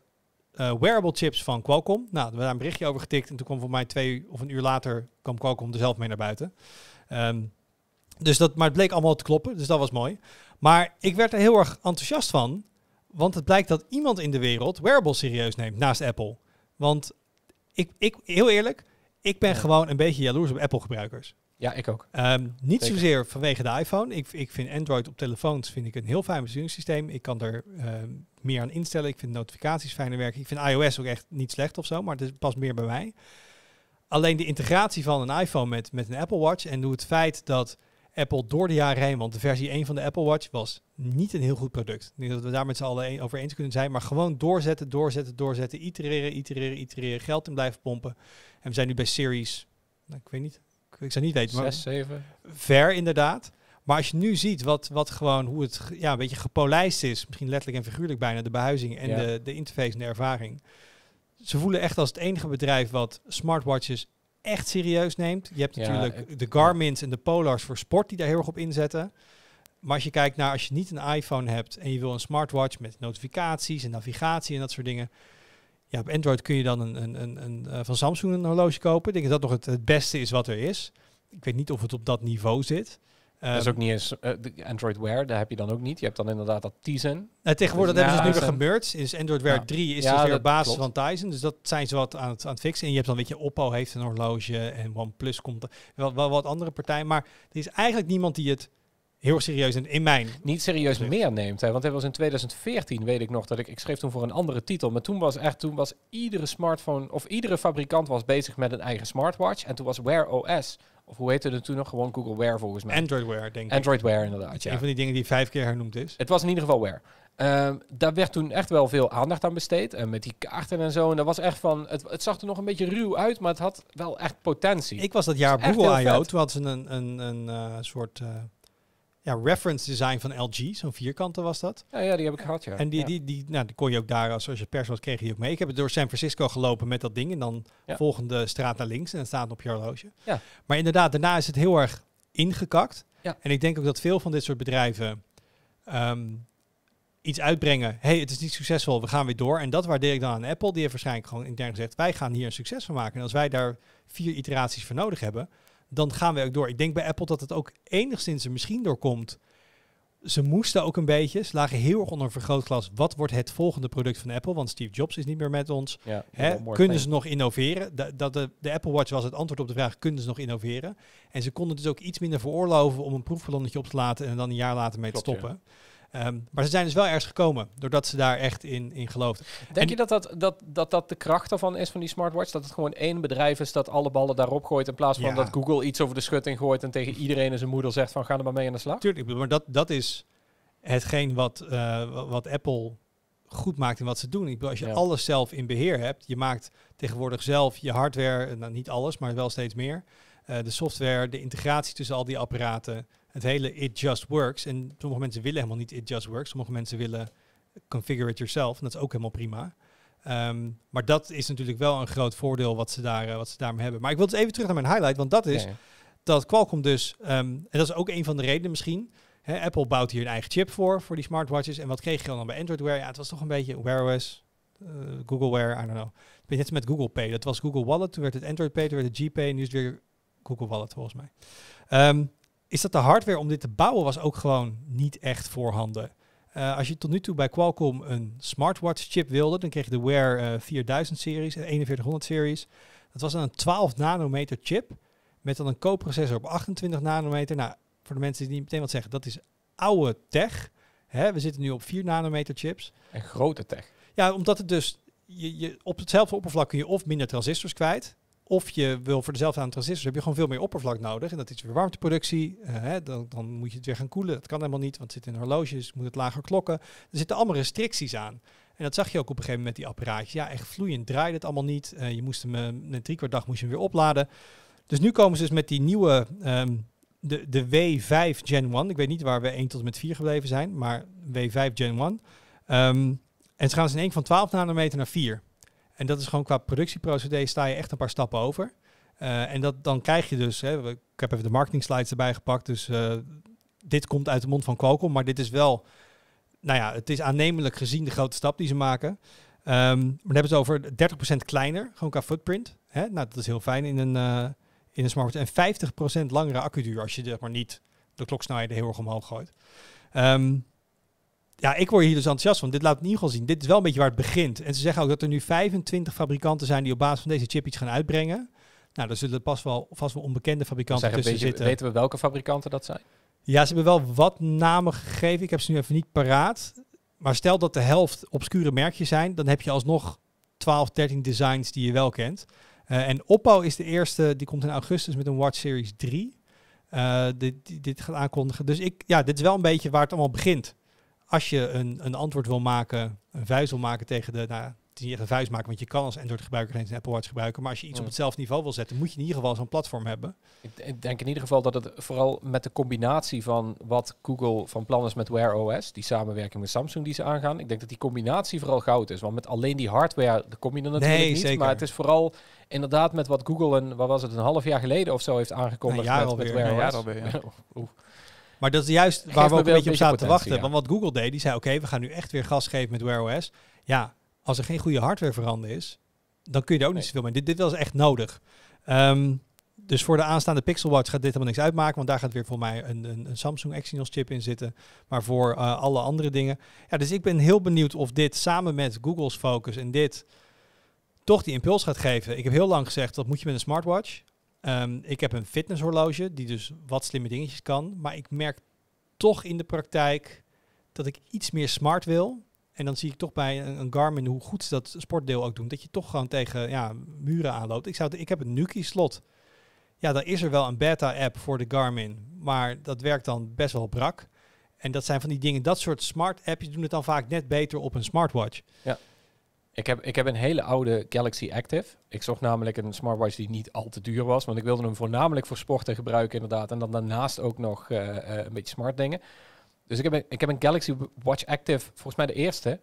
eh, wearable chips van Qualcomm. Nou, we hebben daar een berichtje over getikt en toen kwam voor mij twee of een uur later kwam Qualcomm er zelf mee naar buiten. Ehm, dus dat, maar het bleek allemaal te kloppen, dus dat was mooi. Maar ik werd er heel erg enthousiast van, want het blijkt dat iemand in de wereld wearable serieus neemt naast Apple. Want ik, ik, heel eerlijk, ik ben gewoon een beetje jaloers op Apple-gebruikers. Ja, ik ook. Ehm, niet zozeer vanwege de iPhone. Ik, ik vind Android op telefoons vind ik een heel fijn besturingssysteem. Ik kan er ehm, meer aan instellen. Ik vind notificaties fijner werken. Ik vind iOS ook echt niet slecht of zo, maar het past meer bij mij. Alleen de integratie van een iPhone met, met een Apple Watch en hoe het feit dat Apple door de jaren heen. Want de versie 1 van de Apple Watch was niet een heel goed product. Ik dat we daar met z'n allen over eens kunnen zijn. Maar gewoon doorzetten, doorzetten, doorzetten. Itereren, itereren, itereren. Geld in blijven pompen. En we zijn nu bij series, nou, ik weet niet. Ik zou niet weten. 6, 7. Ver inderdaad. Maar als je nu ziet wat, wat gewoon, hoe het ja, een beetje gepolijst is. Misschien letterlijk en figuurlijk bijna. De behuizing en de, de interface en de ervaring. Ze voelen echt als het enige bedrijf wat smartwatches echt serieus neemt. Je hebt natuurlijk de Garmin's en de Polars voor sport die daar heel erg op inzetten. Maar als je kijkt naar als je niet een iPhone hebt en je wil een smartwatch met notificaties en navigatie en dat soort dingen. Ja, op Android kun je dan een, een, een, een eh, van Samsung een horloge kopen. Ik denk dat dat nog het beste is wat er is. Ik weet niet of het op dat niveau zit dat is ehm, ook niet eens eh, Android Wear, daar heb je dan ook niet. Je hebt dan inderdaad dat Tizen. Nou, tegenwoordig dat hebben ze dus nu weer gebeurd. Is Android Wear 3 is ja, dus weer basis van Tizen. Dus dat zijn ze wat aan het, aan het fixen. En je hebt dan, weet je, Oppo heeft een horloge en OnePlus komt wel, wel wat andere partijen. Maar er is eigenlijk niemand die het heel serieus en in mijn... Niet serieus meer neemt. Hè? Want er was in 2014, weet ik nog, dat ik... Ik schreef toen voor een andere titel. Maar toen was echt... Toen was iedere smartphone... Of iedere fabrikant was bezig met een eigen smartwatch. En toen was Wear OS of hoe heette het toen nog? Gewoon Google Wear volgens mij. Android Wear, denk ik. Android Wear, inderdaad. Een van die dingen die vijf keer hernoemd is. Het was in ieder geval Wear. Ehm, daar werd toen echt wel veel aandacht aan besteed. En eh, met die kaarten en zo. En dat was echt van. Het, het zag er nog een beetje ruw uit, maar het had wel echt potentie. Ik was dat jaar Google I.O. Toen hadden ze een, een, een eh, soort. Eh, ja, reference design van LG. Zo'n vierkante was dat. Ja, ja die heb ik gehad, ja. En die, Die, die, nou, die kon je ook daar, als, als je pers was, kreeg je ook mee. Ik heb het door San Francisco gelopen met dat ding. En dan volgende straat naar links. En dan staat het op je horloge. Ja. Maar inderdaad, daarna is het heel erg ingekakt. Ja. En ik denk ook dat veel van dit soort bedrijven... Ehm, iets uitbrengen. hey, het is niet succesvol, we gaan weer door. En dat waardeer ik dan aan Apple. Die heeft waarschijnlijk gewoon intern gezegd, wij gaan hier een succes van maken. En als wij daar vier iteraties voor nodig hebben, dan gaan we ook door. Ik denk bij Apple dat het ook enigszins er misschien doorkomt. Ze moesten ook een beetje, ze lagen heel erg onder een vergrootglas. Wat wordt het volgende product van Apple? Want Steve Jobs is niet meer met ons. kunnen ze nog innoveren? De, dat de, de, Apple Watch was het antwoord op de vraag, kunnen ze nog innoveren? En ze konden dus ook iets minder veroorloven om een proefballonnetje op te laten en dan een jaar later mee te stoppen. Ja. Ehm, maar ze zijn dus wel ergens gekomen, doordat ze daar echt in, in geloofden. Denk je dat dat, dat dat dat de kracht ervan is van die smartwatch? Dat het gewoon één bedrijf is dat alle ballen daarop gooit, in plaats van dat Google iets over de schutting gooit en tegen iedereen in zijn moeder zegt van ga er maar mee aan de slag? Tuurlijk, maar dat, dat is hetgeen wat, eh, wat Apple goed maakt in wat ze doen. Ik bedoel, als je alles zelf in beheer hebt, je maakt tegenwoordig zelf je hardware, eh, nou niet alles, maar wel steeds meer. Eh, de software, de integratie tussen al die apparaten het hele it just works. En sommige mensen willen helemaal niet it just works. Sommige mensen willen configure it yourself. En dat is ook helemaal prima. Ehm, maar dat is natuurlijk wel een groot voordeel wat ze, daar, eh, wat ze daarmee hebben. Maar ik wil het dus even terug naar mijn highlight, want dat is dat Qualcomm dus, ehm, en dat is ook een van de redenen misschien. Hè, Apple bouwt hier een eigen chip voor, voor die smartwatches. En wat kreeg je dan bij Android Wear? Ja, het was toch een beetje Wear OS, eh, Google Wear, I don't know. Net is met Google Pay. Dat was Google Wallet, toen werd het Android Pay, toen werd het GPay, nu is het weer Google Wallet volgens mij. Ehm, is dat de hardware om dit te bouwen was ook gewoon niet echt voorhanden. Uh, als je tot nu toe bij Qualcomm een smartwatch chip wilde, dan kreeg je de Wear 4000 eh, series en 4100 series. Dat was dan een 12 nanometer chip met dan een co-processor op 28 nanometer. Nou, voor de mensen die niet meteen wat zeggen, dat is oude tech. Hè, we zitten nu op 4 nanometer chips. En grote tech. Ja, omdat het dus, je, je, op hetzelfde oppervlak kun je of minder transistors kwijt. Of je wil voor dezelfde aantal transistors, heb je gewoon veel meer oppervlak nodig. En dat is weer warmteproductie. Eh, hè, dan, dan, moet je het weer gaan koelen. Dat kan helemaal niet, want het zit in horloges, moet het lager klokken. Er zitten allemaal restricties aan. En dat zag je ook op een gegeven moment met die apparaatjes. Ja, echt vloeiend draaide het allemaal niet. Eh, je moest hem, uh, drie kwart dag moest je hem weer opladen. Dus nu komen ze dus met die nieuwe, ehm, de, de W5 Gen 1. Ik weet niet waar we 1 tot en met 4 gebleven zijn, maar W5 Gen 1. Ehm, en ze gaan dus in één van 12 nanometer naar 4. En dat is gewoon qua productieprocedé sta je echt een paar stappen over. Eh, en dat, dan krijg je dus, hè, ik heb even de marketing slides erbij gepakt, dus eh, dit komt uit de mond van Qualcomm, maar dit is wel, nou ja, het is aannemelijk gezien de grote stap die ze maken. Um, maar dan hebben ze over 30% kleiner, gewoon qua footprint. Hè? Nou, dat is heel fijn in een, uh, in een smartphone. En 50% langere accuduur als je zeg maar, niet de kloksnijder heel erg omhoog gooit. Um, ja, ik word hier dus enthousiast van. Dit laat het in ieder geval zien. Dit is wel een beetje waar het begint. En ze zeggen ook dat er nu 25 fabrikanten zijn die op basis van deze chip iets gaan uitbrengen. Nou, dan zullen pas wel, vast wel onbekende fabrikanten tussen beetje, zitten. Weten we welke fabrikanten dat zijn? Ja, ze hebben wel wat namen gegeven. Ik heb ze nu even niet paraat. Maar stel dat de helft obscure merkjes zijn, dan heb je alsnog 12, 13 designs die je wel kent. Eh, en Oppo is de eerste, die komt in augustus met een Watch Series 3. Eh, dit, dit gaat aankondigen. Dus ik, ja, dit is wel een beetje waar het allemaal begint als je een, een antwoord wil maken, een vuist wil maken tegen de, nou, het is niet echt een vuist maken, want je kan als Android-gebruiker geen Apple Watch gebruiken. Maar als je iets op hetzelfde niveau wil zetten, moet je in ieder geval zo'n platform hebben. Ik, denk in ieder geval dat het vooral met de combinatie van wat Google van plan is met Wear OS, die samenwerking met Samsung die ze aangaan. Ik denk dat die combinatie vooral goud is. Want met alleen die hardware kom je er natuurlijk nee, niet. Zeker. Maar het is vooral inderdaad met wat Google een, wat was het, een half jaar geleden of zo heeft aangekondigd met, met Wear OS. Ja, alweer, Maar dat is juist waar we ook een beetje op zaten te wachten. Want wat Google deed, die zei oké, we gaan nu echt weer gas geven met Wear OS. Ja, als er geen goede hardware veranderd is, dan kun je er ook niet zoveel mee. Dit, dit was echt nodig. Ehm, dus voor de aanstaande Pixel Watch gaat dit helemaal niks uitmaken. Want daar gaat weer voor mij een, een, een Samsung Exynos chip in zitten. Maar voor eh, alle andere dingen. Ja, dus ik ben heel benieuwd of dit samen met Google's focus en dit toch die impuls gaat geven. Ik heb heel lang gezegd, dat moet je met een smartwatch. Ehm, ik heb een fitnesshorloge die dus wat slimme dingetjes kan. Maar ik merk toch in de praktijk dat ik iets meer smart wil. En dan zie ik toch bij een, een Garmin hoe goed ze dat sportdeel ook doen. Dat je toch gewoon tegen ja, muren aanloopt. Ik, zou, ik heb een Nuki-slot. Ja, daar is er wel een beta-app voor de Garmin. Maar dat werkt dan best wel brak. En dat zijn van die dingen, dat soort smart appjes doen het dan vaak net beter op een smartwatch. Ja. Ik heb, ik heb een hele oude Galaxy Active. Ik zocht namelijk een smartwatch die niet al te duur was. Want ik wilde hem voornamelijk voor sporten gebruiken, inderdaad. En dan daarnaast ook nog eh, eh, een beetje smart dingen. Dus ik heb, een, ik heb een Galaxy Watch Active, volgens mij de eerste.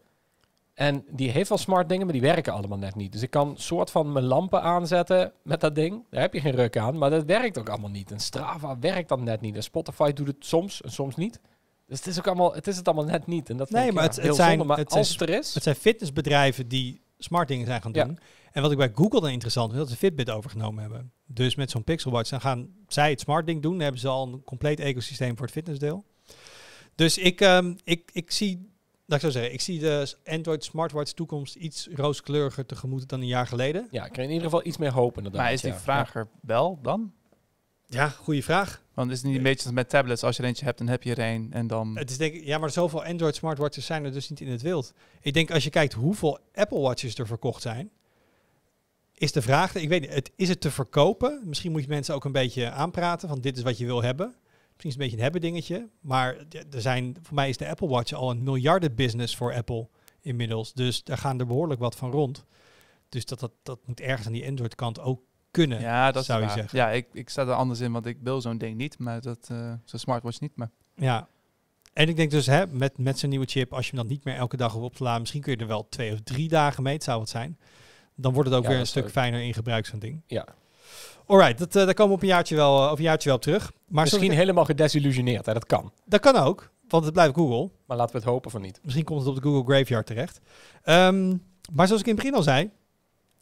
En die heeft wel smart dingen, maar die werken allemaal net niet. Dus ik kan soort van mijn lampen aanzetten met dat ding. Daar heb je geen ruk aan, maar dat werkt ook allemaal niet. En Strava werkt dan net niet. En Spotify doet het soms en soms niet. Dus het is ook allemaal, het is het allemaal net niet. En dat nee, maar, het, het zijn, het, zijn, als er is. Het zijn fitnessbedrijven die smart dingen zijn gaan doen. En wat ik bij Google dan interessant vind, dat ze Fitbit overgenomen hebben. Dus met zo'n Pixelwatch, dan gaan zij het smart ding doen. hebben ze al een compleet ecosysteem voor het fitnessdeel. Dus ik, ehm, ik, ik zie, dat zou zeggen, ik zie de Android smartwatch toekomst iets rooskleuriger tegemoet dan een jaar geleden. Ja, ik kan in ieder geval iets meer hopen dat. Maar is die vraag er wel dan? Ja, goede vraag. Want is het niet een eh. beetje met tablets? Als je er eentje hebt, dan heb je er een. En dan... Het is denk ik, ja, maar zoveel Android smartwatches zijn er dus niet in het wild. Ik denk als je kijkt hoeveel Apple Watches er verkocht zijn, is de vraag, ik weet het, is het te verkopen? Misschien moet je mensen ook een beetje aanpraten van dit is wat je wil hebben. Misschien is het een beetje een hebben dingetje. Maar er zijn, voor mij is de Apple Watch al een miljarden business voor Apple inmiddels. Dus daar gaan er behoorlijk wat van rond. Dus dat, dat, dat moet ergens aan die Android kant ook kunnen, ja, dat zou je zeggen. Ja, ik, ik sta er anders in, want ik wil zo'n ding niet, maar dat uh, zo'n smartwatch niet. Maar. Ja, en ik denk dus hè, met, met zo'n nieuwe chip, als je hem dan niet meer elke dag op te laden, misschien kun je er wel twee of drie dagen mee, het zou het zijn. Dan wordt het ook weer een stuk fijner in gebruik, zo'n ding. Ja. Alright, dat, uh, daar komen we op een jaartje wel, uh, op een jaartje wel terug. Maar misschien helemaal gedesillusioneerd, hè? dat kan. Dat kan ook, want het blijft Google. Maar laten we het hopen van niet. Misschien komt het op de Google Graveyard terecht. Ehm, maar zoals ik in het begin al zei,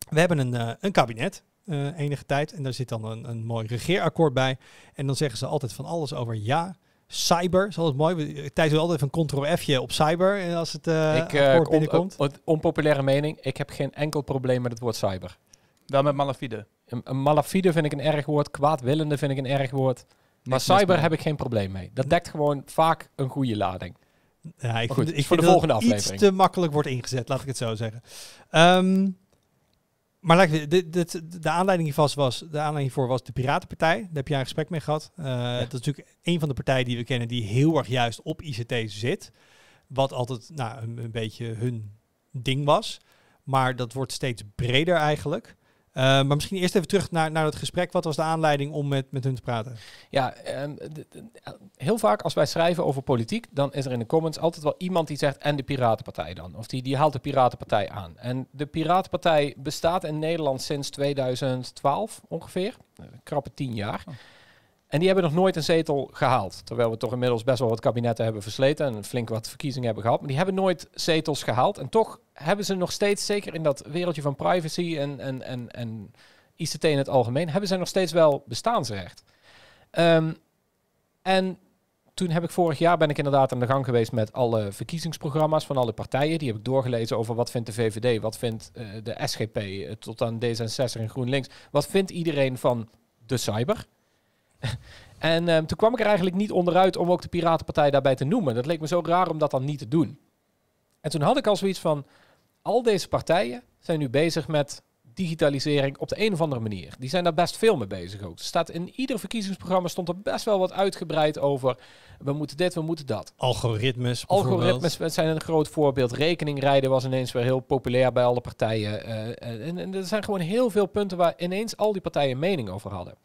we hebben een, een kabinet. Eh, enige tijd. En daar zit dan een, een mooi regeerakkoord bij. En dan zeggen ze altijd van alles over ja. Cyber is altijd mooi. Eh, Thijs wil altijd een ctrl-f'je op cyber en eh, als het uh, ik, uh, binnenkomt. On, onpopulaire mening, ik heb geen enkel probleem met het woord cyber. Wel met malafide. Een, malafide vind ik een erg woord, kwaadwillende vind ik een erg woord. Maar cyber heb ik geen probleem mee. Dat dekt gewoon vaak een goede lading. Ja, ik goed, voor de volgende aflevering. iets te makkelijk wordt ingezet, laat ik het zo zeggen. Ehm, maar lijkt dit, de aanleiding vast was, de aanleiding voor was de Piratenpartij. Daar heb je een gesprek mee gehad. Eh, dat is natuurlijk een van de partijen die we kennen die heel erg juist op ICT zit. Wat altijd nou, een beetje hun ding was. Maar dat wordt steeds breder eigenlijk. Eh, maar misschien eerst even terug naar, naar het gesprek. Wat was de aanleiding om met, met hun te praten? Ja, ehm, heel vaak als wij schrijven over politiek, dan is er in de comments altijd wel iemand die zegt en de Piratenpartij dan. Of die, die haalt de Piratenpartij aan. En de Piratenpartij bestaat in Nederland sinds 2012 ongeveer. Een eh, krappe tien jaar. Oh. En die hebben nog nooit een zetel gehaald. Terwijl we toch inmiddels best wel wat kabinetten hebben versleten en flink wat verkiezingen hebben gehad. Maar die hebben nooit zetels gehaald. En toch hebben ze nog steeds, zeker in dat wereldje van privacy en, en, en, en ICT in het algemeen, hebben ze nog steeds wel bestaansrecht. Ehm, en toen heb ik vorig jaar ben ik inderdaad aan de gang geweest met alle verkiezingsprogramma's van alle partijen. Die heb ik doorgelezen over wat vindt de VVD, wat vindt eh, de SGP, eh, tot aan D66 en GroenLinks. Wat vindt iedereen van de cyber? en ehm, toen kwam ik er eigenlijk niet onderuit om ook de Piratenpartij daarbij te noemen. Dat leek me zo raar om dat dan niet te doen. En toen had ik al zoiets van, al deze partijen zijn nu bezig met digitalisering op de een of andere manier. Die zijn daar best veel mee bezig ook. Er staat in ieder verkiezingsprogramma stond er best wel wat uitgebreid over. We moeten dit, we moeten dat. Algoritmes. Algoritmes zijn een groot voorbeeld. Rekeningrijden was ineens weer heel populair bij alle partijen. Eh, en, en, er zijn gewoon heel veel punten waar ineens al die partijen mening over hadden.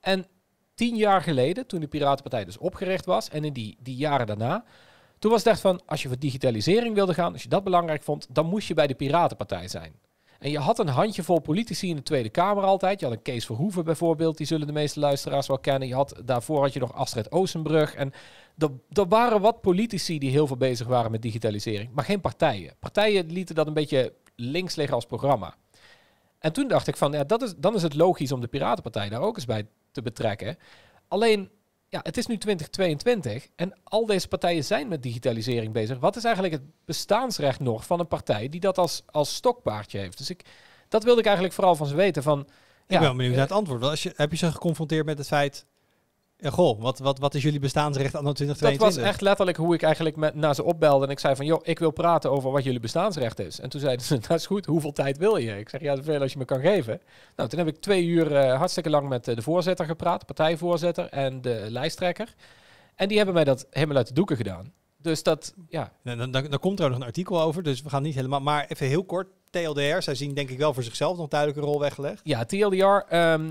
En tien jaar geleden, toen de Piratenpartij dus opgericht was, en in die, die jaren daarna, toen was het echt van, als je voor digitalisering wilde gaan, als je dat belangrijk vond, dan moest je bij de Piratenpartij zijn. En je had een handjevol politici in de Tweede Kamer altijd. Je had een Kees Verhoeven bijvoorbeeld, die zullen de meeste luisteraars wel kennen. Je had, daarvoor had je nog Astrid Ozenbrug. En er waren wat politici die heel veel bezig waren met digitalisering, maar geen partijen. Partijen lieten dat een beetje links liggen als programma. En toen dacht ik van, ja, dat is, dan is het logisch om de Piratenpartij daar ook eens bij te betrekken. Alleen, ja, het is nu 2022 en al deze partijen zijn met digitalisering bezig. Wat is eigenlijk het bestaansrecht nog van een partij die dat als, als stokpaardje heeft? Dus ik, dat wilde ik eigenlijk vooral van ze weten. Van, ik ja, ben benieuwd naar eh, het antwoord. Als je, heb je ze geconfronteerd met het feit en goh, wat, wat, wat is jullie bestaansrecht anno 2022? Dat was echt letterlijk hoe ik eigenlijk met, naar ze opbelde. En ik zei van, joh, ik wil praten over wat jullie bestaansrecht is. En toen zeiden ze, dat is goed, hoeveel tijd wil je? Ik zeg, ja, zoveel als je me kan geven. Nou, toen heb ik twee uur eh, hartstikke lang met eh, de voorzitter gepraat, partijvoorzitter en de lijsttrekker. En die hebben mij dat helemaal uit de doeken gedaan. Dus dat, ja. Dan, dan, dan komt er nog een artikel over, dus we gaan niet helemaal... Maar even heel kort, TLDR, zij zien denk ik wel voor zichzelf nog duidelijk een rol weggelegd. Ja, TLDR... Ehm,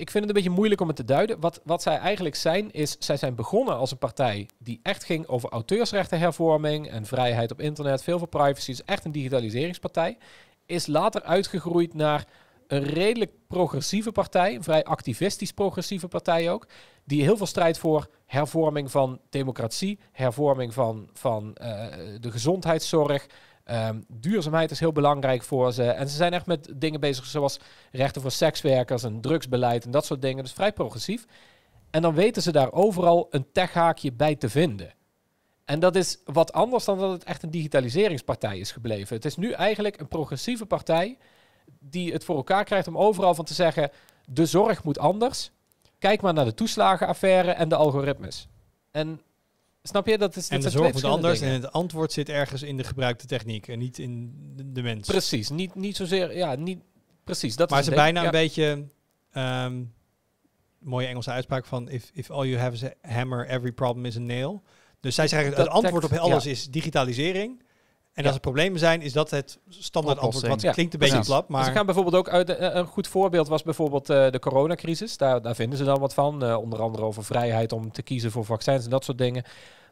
ik vind het een beetje moeilijk om het te duiden. Wat, wat zij eigenlijk zijn, is zij zijn begonnen als een partij die echt ging over auteursrechtenhervorming en vrijheid op internet, veel voor privacy. is echt een digitaliseringspartij. Is later uitgegroeid naar een redelijk progressieve partij, een vrij activistisch progressieve partij ook, die heel veel strijdt voor hervorming van democratie, hervorming van, van eh, de gezondheidszorg, Ehm, duurzaamheid is heel belangrijk voor ze. En ze zijn echt met dingen bezig zoals rechten voor sekswerkers en drugsbeleid en dat soort dingen. Dus vrij progressief. En dan weten ze daar overal een techhaakje bij te vinden. En dat is wat anders dan dat het echt een digitaliseringspartij is gebleven. Het is nu eigenlijk een progressieve partij die het voor elkaar krijgt om overal van te zeggen: de zorg moet anders. Kijk maar naar de toeslagenaffaire en de algoritmes. En Snap je? Dat is, en de zorg anders en het antwoord zit ergens in de gebruikte techniek en niet in de mens. Precies, niet, niet zozeer, ja, niet, precies. Dat maar is ze bijna een beetje, ehm, mooie Engelse uitspraak van, if, if all you have is a hammer, every problem is a nail. Dus zij zeggen, dat het antwoord op alles is digitalisering. En als er problemen zijn, is dat het standaard antwoord. Wat klinkt een beetje plat, maar... Ze gaan bijvoorbeeld ook uit... Eh, een goed voorbeeld was bijvoorbeeld eh, de coronacrisis. Daar, daar vinden ze dan wat van. Eh, onder andere over vrijheid om te kiezen voor vaccins en dat soort dingen.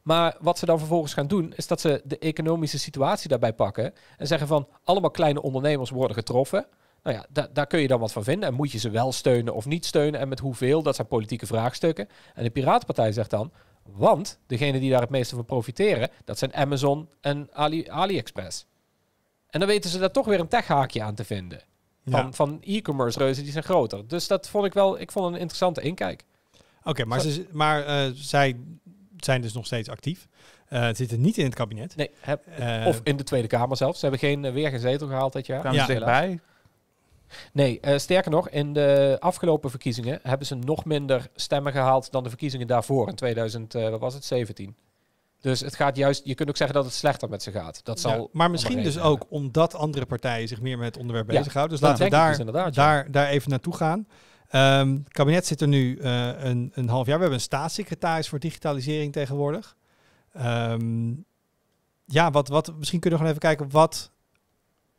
Maar wat ze dan vervolgens gaan doen, is dat ze de economische situatie daarbij pakken. En zeggen van, allemaal kleine ondernemers worden getroffen. Nou ja, daar kun je dan wat van vinden. En moet je ze wel steunen of niet steunen en met hoeveel, dat zijn politieke vraagstukken. En de Piratenpartij zegt dan, want degene die daar het meeste van profiteren, dat zijn Amazon en AliExpress. En dan weten ze daar toch weer een tech-haakje aan te vinden. Van, van e-commerce reuzen die zijn groter. Dus dat vond ik wel, ik vond een interessante inkijk. Oké, maar, ze, maar eh, zij zijn dus nog steeds actief. Eh, zitten niet in het kabinet. Nee, eh, of in de Tweede Kamer zelfs. Ze hebben geen weergezetel gehaald dit jaar. ja. ze dichtbij? Nee, eh, sterker nog, in de afgelopen verkiezingen hebben ze nog minder stemmen gehaald dan de verkiezingen daarvoor in 2017. Eh, dus het gaat juist, je kunt ook zeggen dat het slechter met ze gaat. Dat zal ja, maar misschien dus ook omdat andere partijen zich meer met het onderwerp bezighouden. Dus laten we daar, dus daar, daar even naartoe gaan. Ehm, het kabinet zit er nu eh, een, een half jaar. We hebben een staatssecretaris voor digitalisering tegenwoordig. Ehm, ja, wat, wat, misschien kunnen we gewoon even kijken wat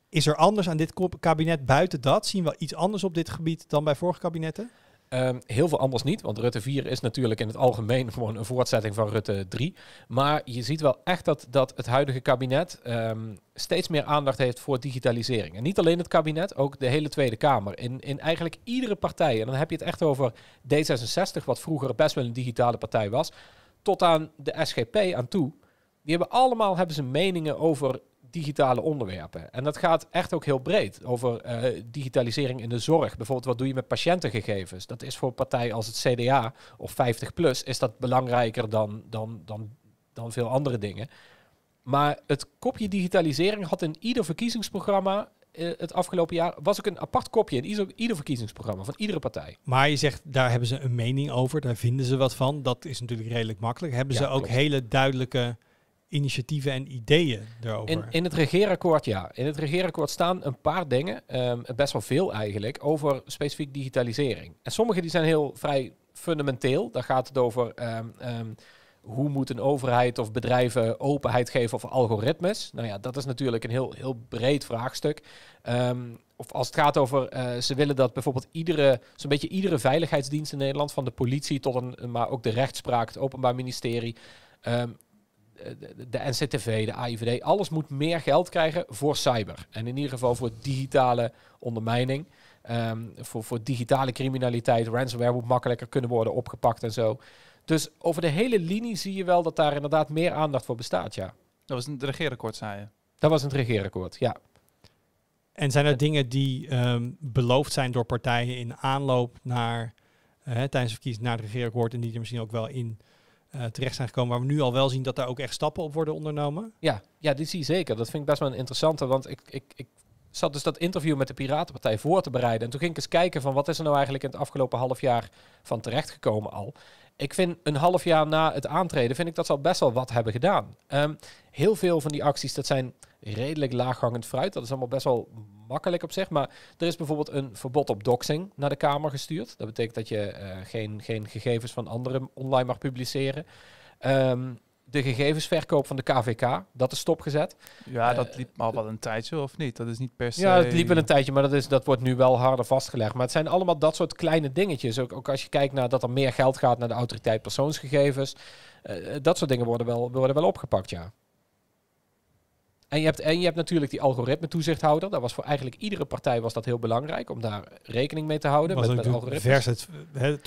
is er anders aan dit kabinet buiten dat? Zien we iets anders op dit gebied dan bij vorige kabinetten? Ehm, heel veel anders niet, want Rutte 4 is natuurlijk in het algemeen gewoon een voortzetting van Rutte 3. Maar je ziet wel echt dat, dat het huidige kabinet ehm, steeds meer aandacht heeft voor digitalisering. En niet alleen het kabinet, ook de hele Tweede Kamer. In, in eigenlijk iedere partij, en dan heb je het echt over D66, wat vroeger best wel een digitale partij was, tot aan de SGP aan toe. Die hebben allemaal hebben ze meningen over digitale onderwerpen. En dat gaat echt ook heel breed over eh, digitalisering in de zorg. Bijvoorbeeld, wat doe je met patiëntengegevens? Dat is voor partijen als het CDA of 50PLUS is dat belangrijker dan, dan, dan, dan veel andere dingen. Maar het kopje digitalisering had in ieder verkiezingsprogramma eh, het afgelopen jaar... was ook een apart kopje in ieder, verkiezingsprogramma van iedere partij. Maar je zegt, daar hebben ze een mening over, daar vinden ze wat van. Dat is natuurlijk redelijk makkelijk. Hebben ze ook hele duidelijke initiatieven en ideeën daarover? In, in, het regeerakkoord, ja. In het regeerakkoord staan een paar dingen, ehm, best wel veel eigenlijk, over specifiek digitalisering. En sommige die zijn heel vrij fundamenteel. Daar gaat het over ehm, ehm, hoe moet een overheid of bedrijven openheid geven over algoritmes. Nou ja, dat is natuurlijk een heel, heel breed vraagstuk. of als het gaat over, eh, ze willen dat bijvoorbeeld iedere, zo'n beetje iedere veiligheidsdienst in Nederland, van de politie tot een, maar ook de rechtspraak, het Openbaar Ministerie, de NCTV, de AIVD, alles moet meer geld krijgen voor cyber. En in ieder geval voor digitale ondermijning. Ehm, voor, voor digitale criminaliteit. Ransomware moet makkelijker kunnen worden opgepakt en zo. Dus over de hele linie zie je wel dat daar inderdaad meer aandacht voor bestaat, ja. Dat was een regeerakkoord, zei je? Dat was een regeerakkoord, ja. En zijn er dingen die ehm, beloofd zijn door partijen in aanloop naar, eh, tijdens verkiezingen naar het regeerakkoord en die er misschien ook wel in eh, terecht zijn gekomen. Waar we nu al wel zien dat daar ook echt stappen op worden ondernomen. Ja, ja die zie je zeker. Dat vind ik best wel een interessante. Want ik, ik, ik zat dus dat interview met de Piratenpartij voor te bereiden. En toen ging ik eens kijken van wat is er nou eigenlijk in het afgelopen half jaar van terecht gekomen al. Ik vind een half jaar na het aantreden, vind ik dat ze al best wel wat hebben gedaan. Ehm, heel veel van die acties, dat zijn redelijk laaghangend fruit. Dat is allemaal best wel makkelijk op zich. Maar er is bijvoorbeeld een verbod op doxing naar de Kamer gestuurd. Dat betekent dat je eh, geen, geen gegevens van anderen online mag publiceren. Ehm, de gegevensverkoop van de KVK, dat is stopgezet. Ja, dat eh, liep al wel een tijdje, of niet? Dat is niet per se... Ja, het liep wel een tijdje, maar dat, is, dat wordt nu wel harder vastgelegd. Maar het zijn allemaal dat soort kleine dingetjes. Ook, als je kijkt naar dat er meer geld gaat naar de autoriteit persoonsgegevens. Eh, dat soort dingen worden wel, worden wel opgepakt, ja. En je, hebt, en je hebt natuurlijk die algoritme toezichthouder. Dat was voor eigenlijk iedere partij was dat heel belangrijk om daar rekening mee te houden. Was met, met Vers het he,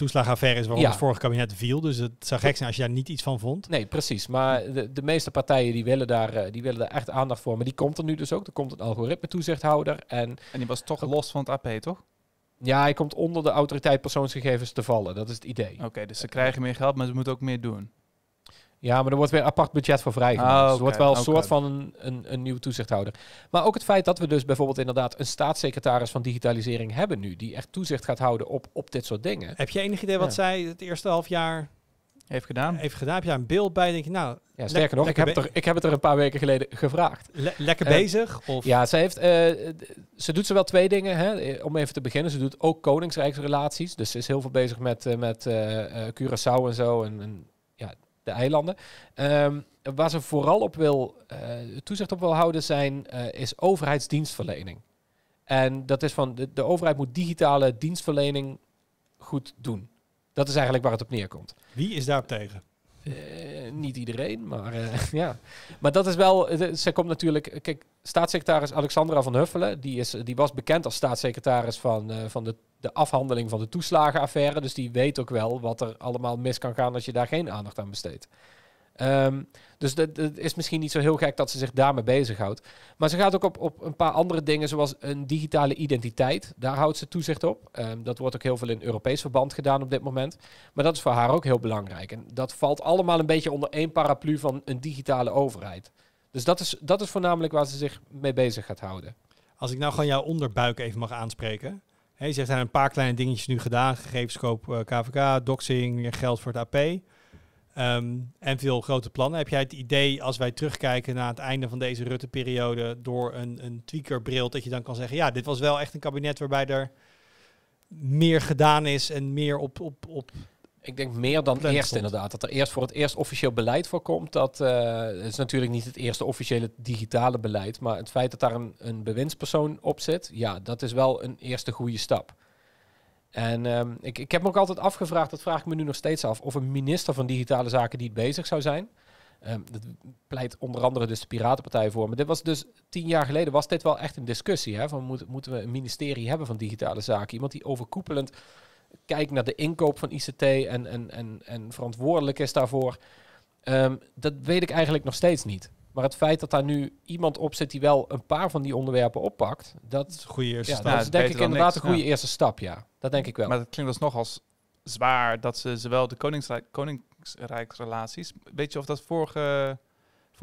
is waarom ja. het vorige kabinet viel. Dus het zou gek zijn als je daar niet iets van vond. Nee, precies. Maar de, de meeste partijen die willen, daar, eh, die willen daar echt aandacht voor. Maar die komt er nu dus ook. Er komt een algoritme toezichthouder. En, en die was toch los van het AP, toch? Ja, hij komt onder de autoriteit persoonsgegevens te vallen. Dat is het idee. Oké, dus ze krijgen meer geld, maar ze moeten ook meer doen. Ja, maar er wordt weer apart budget voor vrijgemaakt. Oh, dus wordt wel een soort van een, een, nieuw toezichthouder. Maar ook het feit dat we dus bijvoorbeeld inderdaad een staatssecretaris van digitalisering hebben nu, die echt toezicht gaat houden op, op dit soort dingen. Heb je enig idee wat zij het eerste half jaar heeft gedaan? Heeft gedaan. Heb je daar een beeld bij? Denk je, nou, ja, sterker nog, ik heb, ik heb het er een paar weken geleden gevraagd. lekker eh, bezig? Of? Ja, ze, heeft, eh, ze doet zowel twee dingen. Hè, om even te beginnen, ze doet ook koningsrijksrelaties. Dus ze is heel veel bezig met, eh, met Curaçao en zo. En, en de eilanden. Ehm, waar ze vooral op wil, eh, toezicht op wil houden zijn, eh, is overheidsdienstverlening. En dat is van, de, de, overheid moet digitale dienstverlening goed doen. Dat is eigenlijk waar het op neerkomt. Wie is daar tegen? Eh, niet iedereen, maar eh, ja. Maar dat is wel, eh, ze komt natuurlijk, kijk, staatssecretaris Alexandra van Huffelen, die, is, die was bekend als staatssecretaris van, van de, de afhandeling van de toeslagenaffaire. Dus die weet ook wel wat er allemaal mis kan gaan als je daar geen aandacht aan besteedt. Ehm, dus dat is misschien niet zo heel gek dat ze zich daarmee bezighoudt. Maar ze gaat ook op, op een paar andere dingen, zoals een digitale identiteit. Daar houdt ze toezicht op. Ehm, dat wordt ook heel veel in Europees verband gedaan op dit moment. Maar dat is voor haar ook heel belangrijk. En dat valt allemaal een beetje onder één paraplu van een digitale overheid. Dus dat is, dat is voornamelijk waar ze zich mee bezig gaat houden. Als ik nou gewoon jouw onderbuik even mag aanspreken. Hey, ze heeft een paar kleine dingetjes nu gedaan. Gegevenskoop KVK, eh, doxing, geld voor het AP. Ehm, en veel grote plannen. Heb jij het idee, als wij terugkijken naar het einde van deze Rutte-periode, door een, een tweakerbril, dat je dan kan zeggen: ja, dit was wel echt een kabinet waarbij er meer gedaan is en meer op. op, op ik denk meer dan eerst inderdaad. Dat er eerst voor het eerst officieel beleid voor komt. Dat eh, is natuurlijk niet het eerste officiële digitale beleid. Maar het feit dat daar een, een bewindspersoon op zit, ja, dat is wel een eerste goede stap. En ehm, ik, ik heb me ook altijd afgevraagd, dat vraag ik me nu nog steeds af, of een minister van Digitale Zaken die bezig zou zijn. Um, dat pleit onder andere dus de Piratenpartij voor. Maar dit was dus tien jaar geleden was dit wel echt een discussie. Hè, van moet, moeten we een ministerie hebben van digitale zaken? Iemand die overkoepelend kijkt naar de inkoop van ICT en, en, en, en verantwoordelijk is daarvoor. Ehm, dat weet ik eigenlijk nog steeds niet. Maar het feit dat daar nu iemand op zit die wel een paar van die onderwerpen oppakt, dat, goede eerste ja, stap. dat is denk ik inderdaad een goede eerste stap, ja. Dat denk ik wel. Maar het klinkt alsnog dus als zwaar dat ze zowel de koningsrijk, koningsrijksrelaties, weet je of dat vorige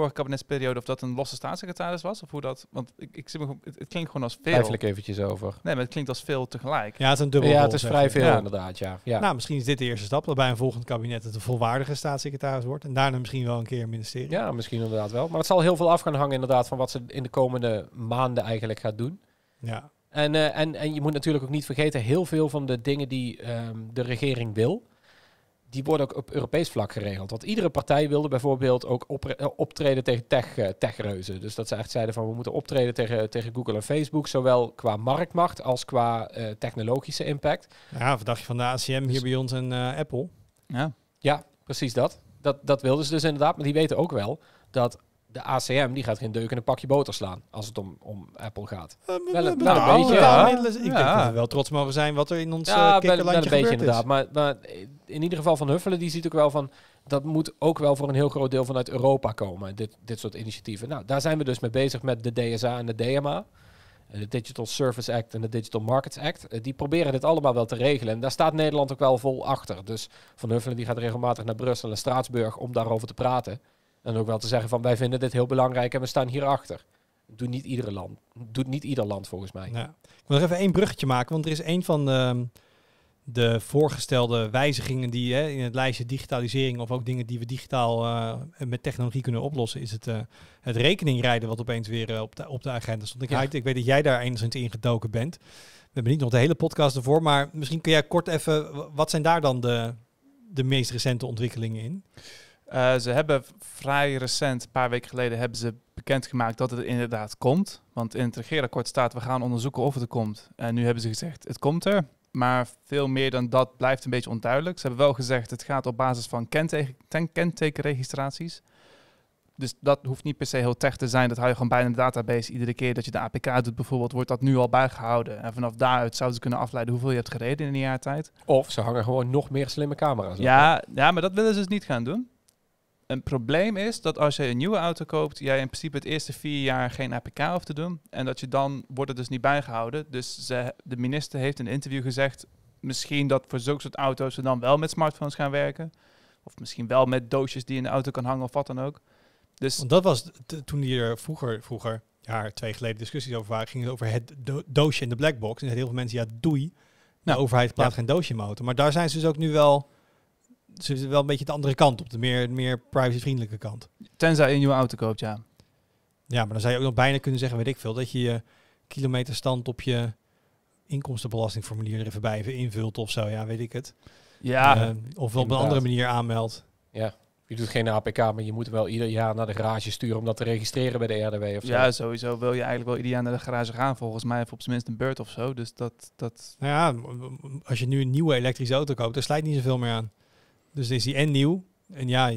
vorige kabinetsperiode, of dat een losse staatssecretaris was? Of hoe dat, want ik, ik me, het, klinkt gewoon als veel. Eigenlijk eventjes over. Nee, maar het klinkt als veel tegelijk. Ja, het is een dubbel. Ja, het is vrij veel inderdaad, ja. Nou, misschien is dit de eerste stap, dat bij een volgend kabinet het een volwaardige staatssecretaris wordt. En daarna misschien wel een keer een ministerie. Ja, misschien inderdaad wel. Maar het zal heel veel af gaan hangen inderdaad van wat ze in de komende maanden eigenlijk gaat doen. Ja. En, eh, en, en je moet natuurlijk ook niet vergeten, heel veel van de dingen die ehm, de regering wil, die worden ook op Europees vlak geregeld. Want iedere partij wilde bijvoorbeeld ook eh, optreden tegen tech, eh, techreuzen. Dus dat ze echt zeiden van we moeten optreden tegen, tegen Google en Facebook, zowel qua marktmacht als qua eh, technologische impact. Ja, of je van de ACM hier dus- bij ons en Apple? Ja. ja, precies dat. dat. Dat wilden ze dus inderdaad, maar die weten ook wel dat de ACM die gaat geen deuk en een pakje boter slaan als het om, om Apple gaat. Eh, wel, een, beetje. Ja. Ja. Ik denk dat we wel trots mogen zijn wat er in ons ja, eh, beetje inderdaad. Maar, maar, in ieder geval Van Huffelen die ziet ook wel van dat moet ook wel voor een heel groot deel vanuit Europa komen. Dit, dit soort initiatieven. Nou, daar zijn we dus mee bezig met de DSA en de DMA. Eh, de Digital Service Act en de Digital Markets Act. Die proberen dit allemaal wel te regelen. En daar staat Nederland ook wel vol achter. Dus Van Huffelen die gaat regelmatig naar Brussel en Straatsburg om daarover te praten. En ook wel te zeggen van wij vinden dit heel belangrijk en we staan hierachter. Doet niet, iedere land, doet niet ieder land volgens mij. Ja. Ik wil nog even één bruggetje maken, want er is een van de, ehm, de voorgestelde wijzigingen die hè, in het lijstje digitalisering of ook dingen die we digitaal uh, met technologie kunnen oplossen, is het, uh, het rekeningrijden wat opeens weer eh, op, de, op de agenda stond. Ik, ja. ik weet dat jij daar enigszins in gedoken bent. We hebben niet nog de hele podcast ervoor, maar misschien kun jij kort even, wat zijn daar dan de, de meest recente ontwikkelingen in? Eh, ze hebben vrij recent, een paar weken geleden, hebben ze bekendgemaakt dat het inderdaad komt. Want in het regeerakkoord staat, we gaan onderzoeken of het er komt. En nu hebben ze gezegd, het komt er. Maar veel meer dan dat blijft een beetje onduidelijk. Ze hebben wel gezegd, het gaat op basis van kenteken, kentekenregistraties. Dus dat hoeft niet per se heel tech te zijn. Dat hou je gewoon bij in de database. Iedere keer dat je de APK doet bijvoorbeeld, wordt dat nu al bijgehouden. En vanaf daaruit zouden ze kunnen afleiden hoeveel je hebt gereden in een jaar tijd. Of ze hangen gewoon nog meer slimme camera's op. Ja, ja maar dat willen ze dus niet gaan doen een probleem is dat als je een nieuwe auto koopt, jij in principe het eerste vier jaar geen APK hoeft te doen. En dat je dan wordt het dus niet bijgehouden. Dus ze, de minister heeft in een interview gezegd, misschien dat voor zulke soort auto's ze dan wel met smartphones gaan werken. Of misschien wel met doosjes die in de auto kan hangen of wat dan ook. Dus Want dat was toen hier vroeger, vroeger, jaar, twee geleden discussies over waren, ging het over het doosje in de blackbox. En heel veel mensen, ja doei, nou, de overheid plaatst geen doosje in mijn auto. Maar daar zijn ze dus ook nu wel ze is wel een beetje de andere kant op, de meer, meer privacyvriendelijke kant. Tenzij je een nieuwe auto koopt, ja. Ja, maar dan zou je ook nog bijna kunnen zeggen, weet ik veel, dat je je kilometerstand op je inkomstenbelastingformulier er even bij even invult of zo, ja, weet ik het. Ja. Eh, of wel op een andere manier aanmeldt. Ja. Je doet geen APK, maar je moet wel ieder jaar naar de garage sturen om dat te registreren bij de RDW of Ja, sowieso wil je eigenlijk wel ieder jaar naar de garage gaan, volgens mij, of op zijn minst een beurt of zo. Dus dat, dat... Nou ja, als je nu een nieuwe elektrische auto koopt, daar slijt niet zoveel meer aan. Dus is die en nieuw. En ja,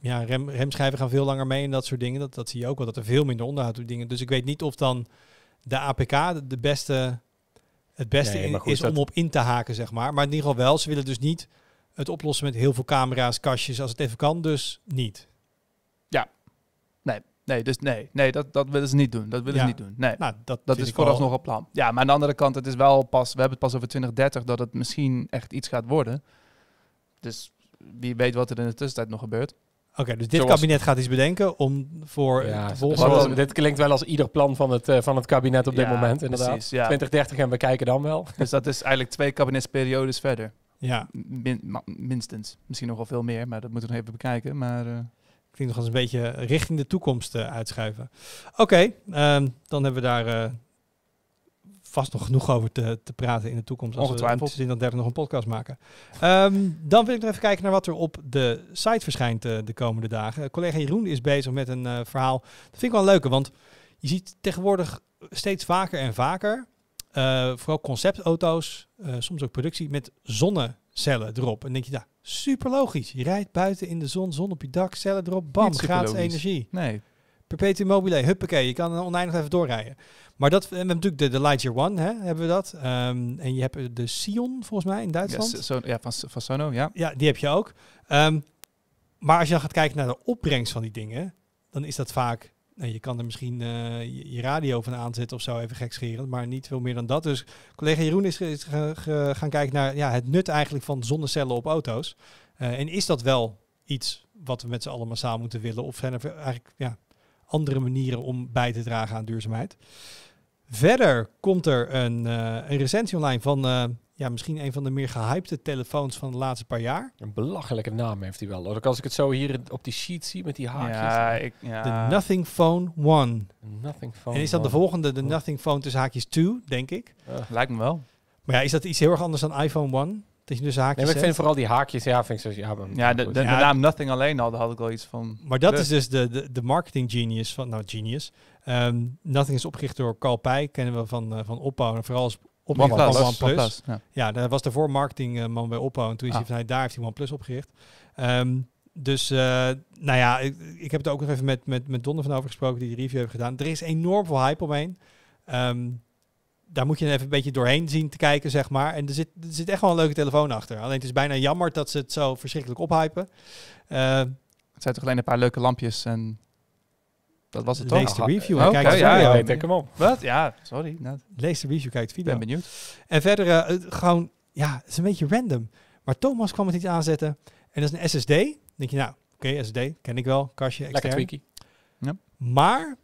ja rem, remschijven gaan veel langer mee en dat soort dingen. Dat, dat zie je ook wel, dat er veel minder onderhoud op dingen. Dus ik weet niet of dan de APK de, beste, het beste is om op in te haken, zeg maar. Maar in ieder geval wel, ze willen dus niet het oplossen met heel veel camera's, kastjes, als het even kan. Dus niet. Ja, nee. Nee, dus nee, nee dat, dat willen ze niet doen. Dat willen ze niet doen. Nee, nou, dat, dat is vooralsnog al... een plan. Ja, maar aan de andere kant, het is wel pas, we hebben het pas over 2030 dat het misschien echt iets gaat worden. Dus wie weet wat er in de tussentijd nog gebeurt. Oké, dus dit kabinet gaat iets bedenken om voor ja, het volgende... dit klinkt wel als ieder plan van het, eh, van het kabinet op dit moment, inderdaad. Precies, ja. 2030 en we kijken dan wel. Dus dat is eigenlijk twee kabinetsperiodes verder. Ja. minstens. Misschien nog wel veel meer, maar dat moeten we nog even bekijken. Maar... Uh... Ik denk nog eens een beetje richting de toekomst uh, uitschuiven. Oké, ehm, dan hebben we daar vast nog genoeg over te, te praten in de toekomst. Als we dat derde nog een podcast maken. Ehm, dan wil ik nog even kijken naar wat er op de site verschijnt eh, de komende dagen. collega Jeroen is bezig met een eh, verhaal. Dat vind ik wel een leuke, want je ziet tegenwoordig steeds vaker en vaker... Eh, vooral conceptauto's, soms ook productie, met zonnecellen erop. En denk je, daar super logisch. Je rijdt buiten in de zon, zon op je dak, cellen erop, bam, gratis energie. Nee, perpetuum mobile, huppakee, je kan oneindig even doorrijden. Maar dat, en we hebben natuurlijk de, de Lightyear One, hè, hebben we dat. Ehm, en je hebt de Sion, volgens mij, in Duitsland. Ja, ja van, van Sono, ja. Ja, die heb je ook. Ehm, maar als je dan gaat kijken naar de opbrengst van die dingen, dan is dat vaak... Nou, je kan er misschien eh, je, radio van aanzetten of zo, even gekscherend, maar niet veel meer dan dat. Dus collega Jeroen is, gaan kijken naar ja, het nut eigenlijk van zonnecellen op auto's. Eh, en is dat wel iets wat we met z'n allen samen moeten willen? Of zijn er eigenlijk ja, andere manieren om bij te dragen aan duurzaamheid? Verder komt er een, eh, een recensie online van eh, ja, misschien een van de meer gehypte telefoons van de laatste paar jaar. Een belachelijke naam heeft hij wel. als ik het zo hier op die sheet zie met die haakjes. De Nothing Phone One. Nothing Phone en is dat de volgende, de oh. Nothing Phone tussen haakjes 2, denk ik? Eh. lijkt me wel. Maar ja, is dat iets heel erg anders dan iPhone One? Dat je dus haakjes nee, ik vind vooral die haakjes, ja, vind ik zo... Ja, de, naam Nothing alleen al, daar had ik al iets van. Maar dat dus- is dus de, de, de marketing genius van... Nou, genius. Um, Nothing is opgericht door Carl kennen we van, uh, van Opbouw. En vooral als opgericht van OnePlus. Ja. daar was de voormarketingman eh, bij Oppo En toen is ah. hij vanuit daar heeft hij OnePlus opgericht. Ehm, dus, eh, nou ja, ik, ik, heb het ook nog even met, met, met Donner van over gesproken, die de review heeft gedaan. Er is enorm veel hype omheen. Ehm, daar moet je even een beetje doorheen zien te kijken, zeg maar. En er zit, er zit echt wel een leuke telefoon achter. Alleen het is bijna jammer dat ze het zo verschrikkelijk ophypen. Uh, het zijn toch alleen een paar leuke lampjes en dat was het toch? Lees de review en kijk okay, de video. Ja, kom op. Wat? Ja, sorry. Nou, lees de review, kijk de video. Ben benieuwd. En verder eh, gewoon, ja, het is een beetje random. Maar Thomas kwam het niet aanzetten. En dat is een SSD. Dan denk je, nou, oké, SSD, ken ik wel. Kastje, extern. Lekker ja. Maar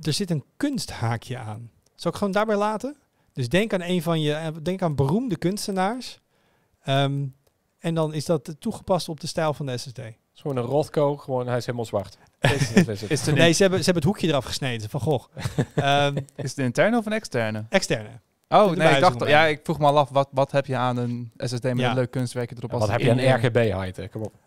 er zit een kunsthaakje aan. Zal ik gewoon daarbij laten? Dus denk aan een van je, eh, denk aan beroemde kunstenaars. Ehm, en dan is dat toegepast op de stijl van de SSD. Het gewoon een Rothko, gewoon, hij is helemaal zwart. nee, ze hebben, ze hebben het hoekje eraf gesneden. Van goh. Ehm, is het een interne of een externe? Externe. Oh, nee, ik dacht, ja, ik vroeg me al af, wat, wat heb je aan een SSD met een leuk kunstwerkje erop? wat heb je een RGB height, kom op.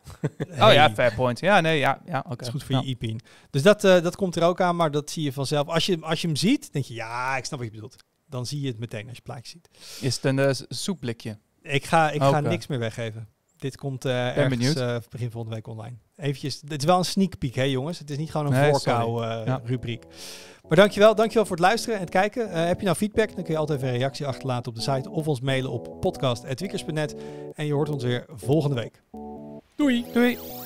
Oh ja, fair point. Ja, nee, ja, ja oké. is goed voor je je IPIN. Dus dat, eh, dat komt er ook aan, maar dat zie je vanzelf. Als je, als je hem ziet, denk je, ja, ik snap wat je bedoelt. Dan zie je het meteen als je het plaatje ziet. Is het een uh, soepblikje? Ik ga, ik ga niks meer weggeven. Dit komt eh, ergens eh, begin volgende week online. Eventjes, dit is wel een sneak peek, hè jongens. Het is niet gewoon een nee, eh, rubriek. Maar dankjewel, dankjewel voor het luisteren en het kijken. heb je nou feedback, dan kun je altijd even een reactie achterlaten op de site of ons mailen op podcast.twikkers.net. En je hoort ons weer volgende week. Doei! Doei!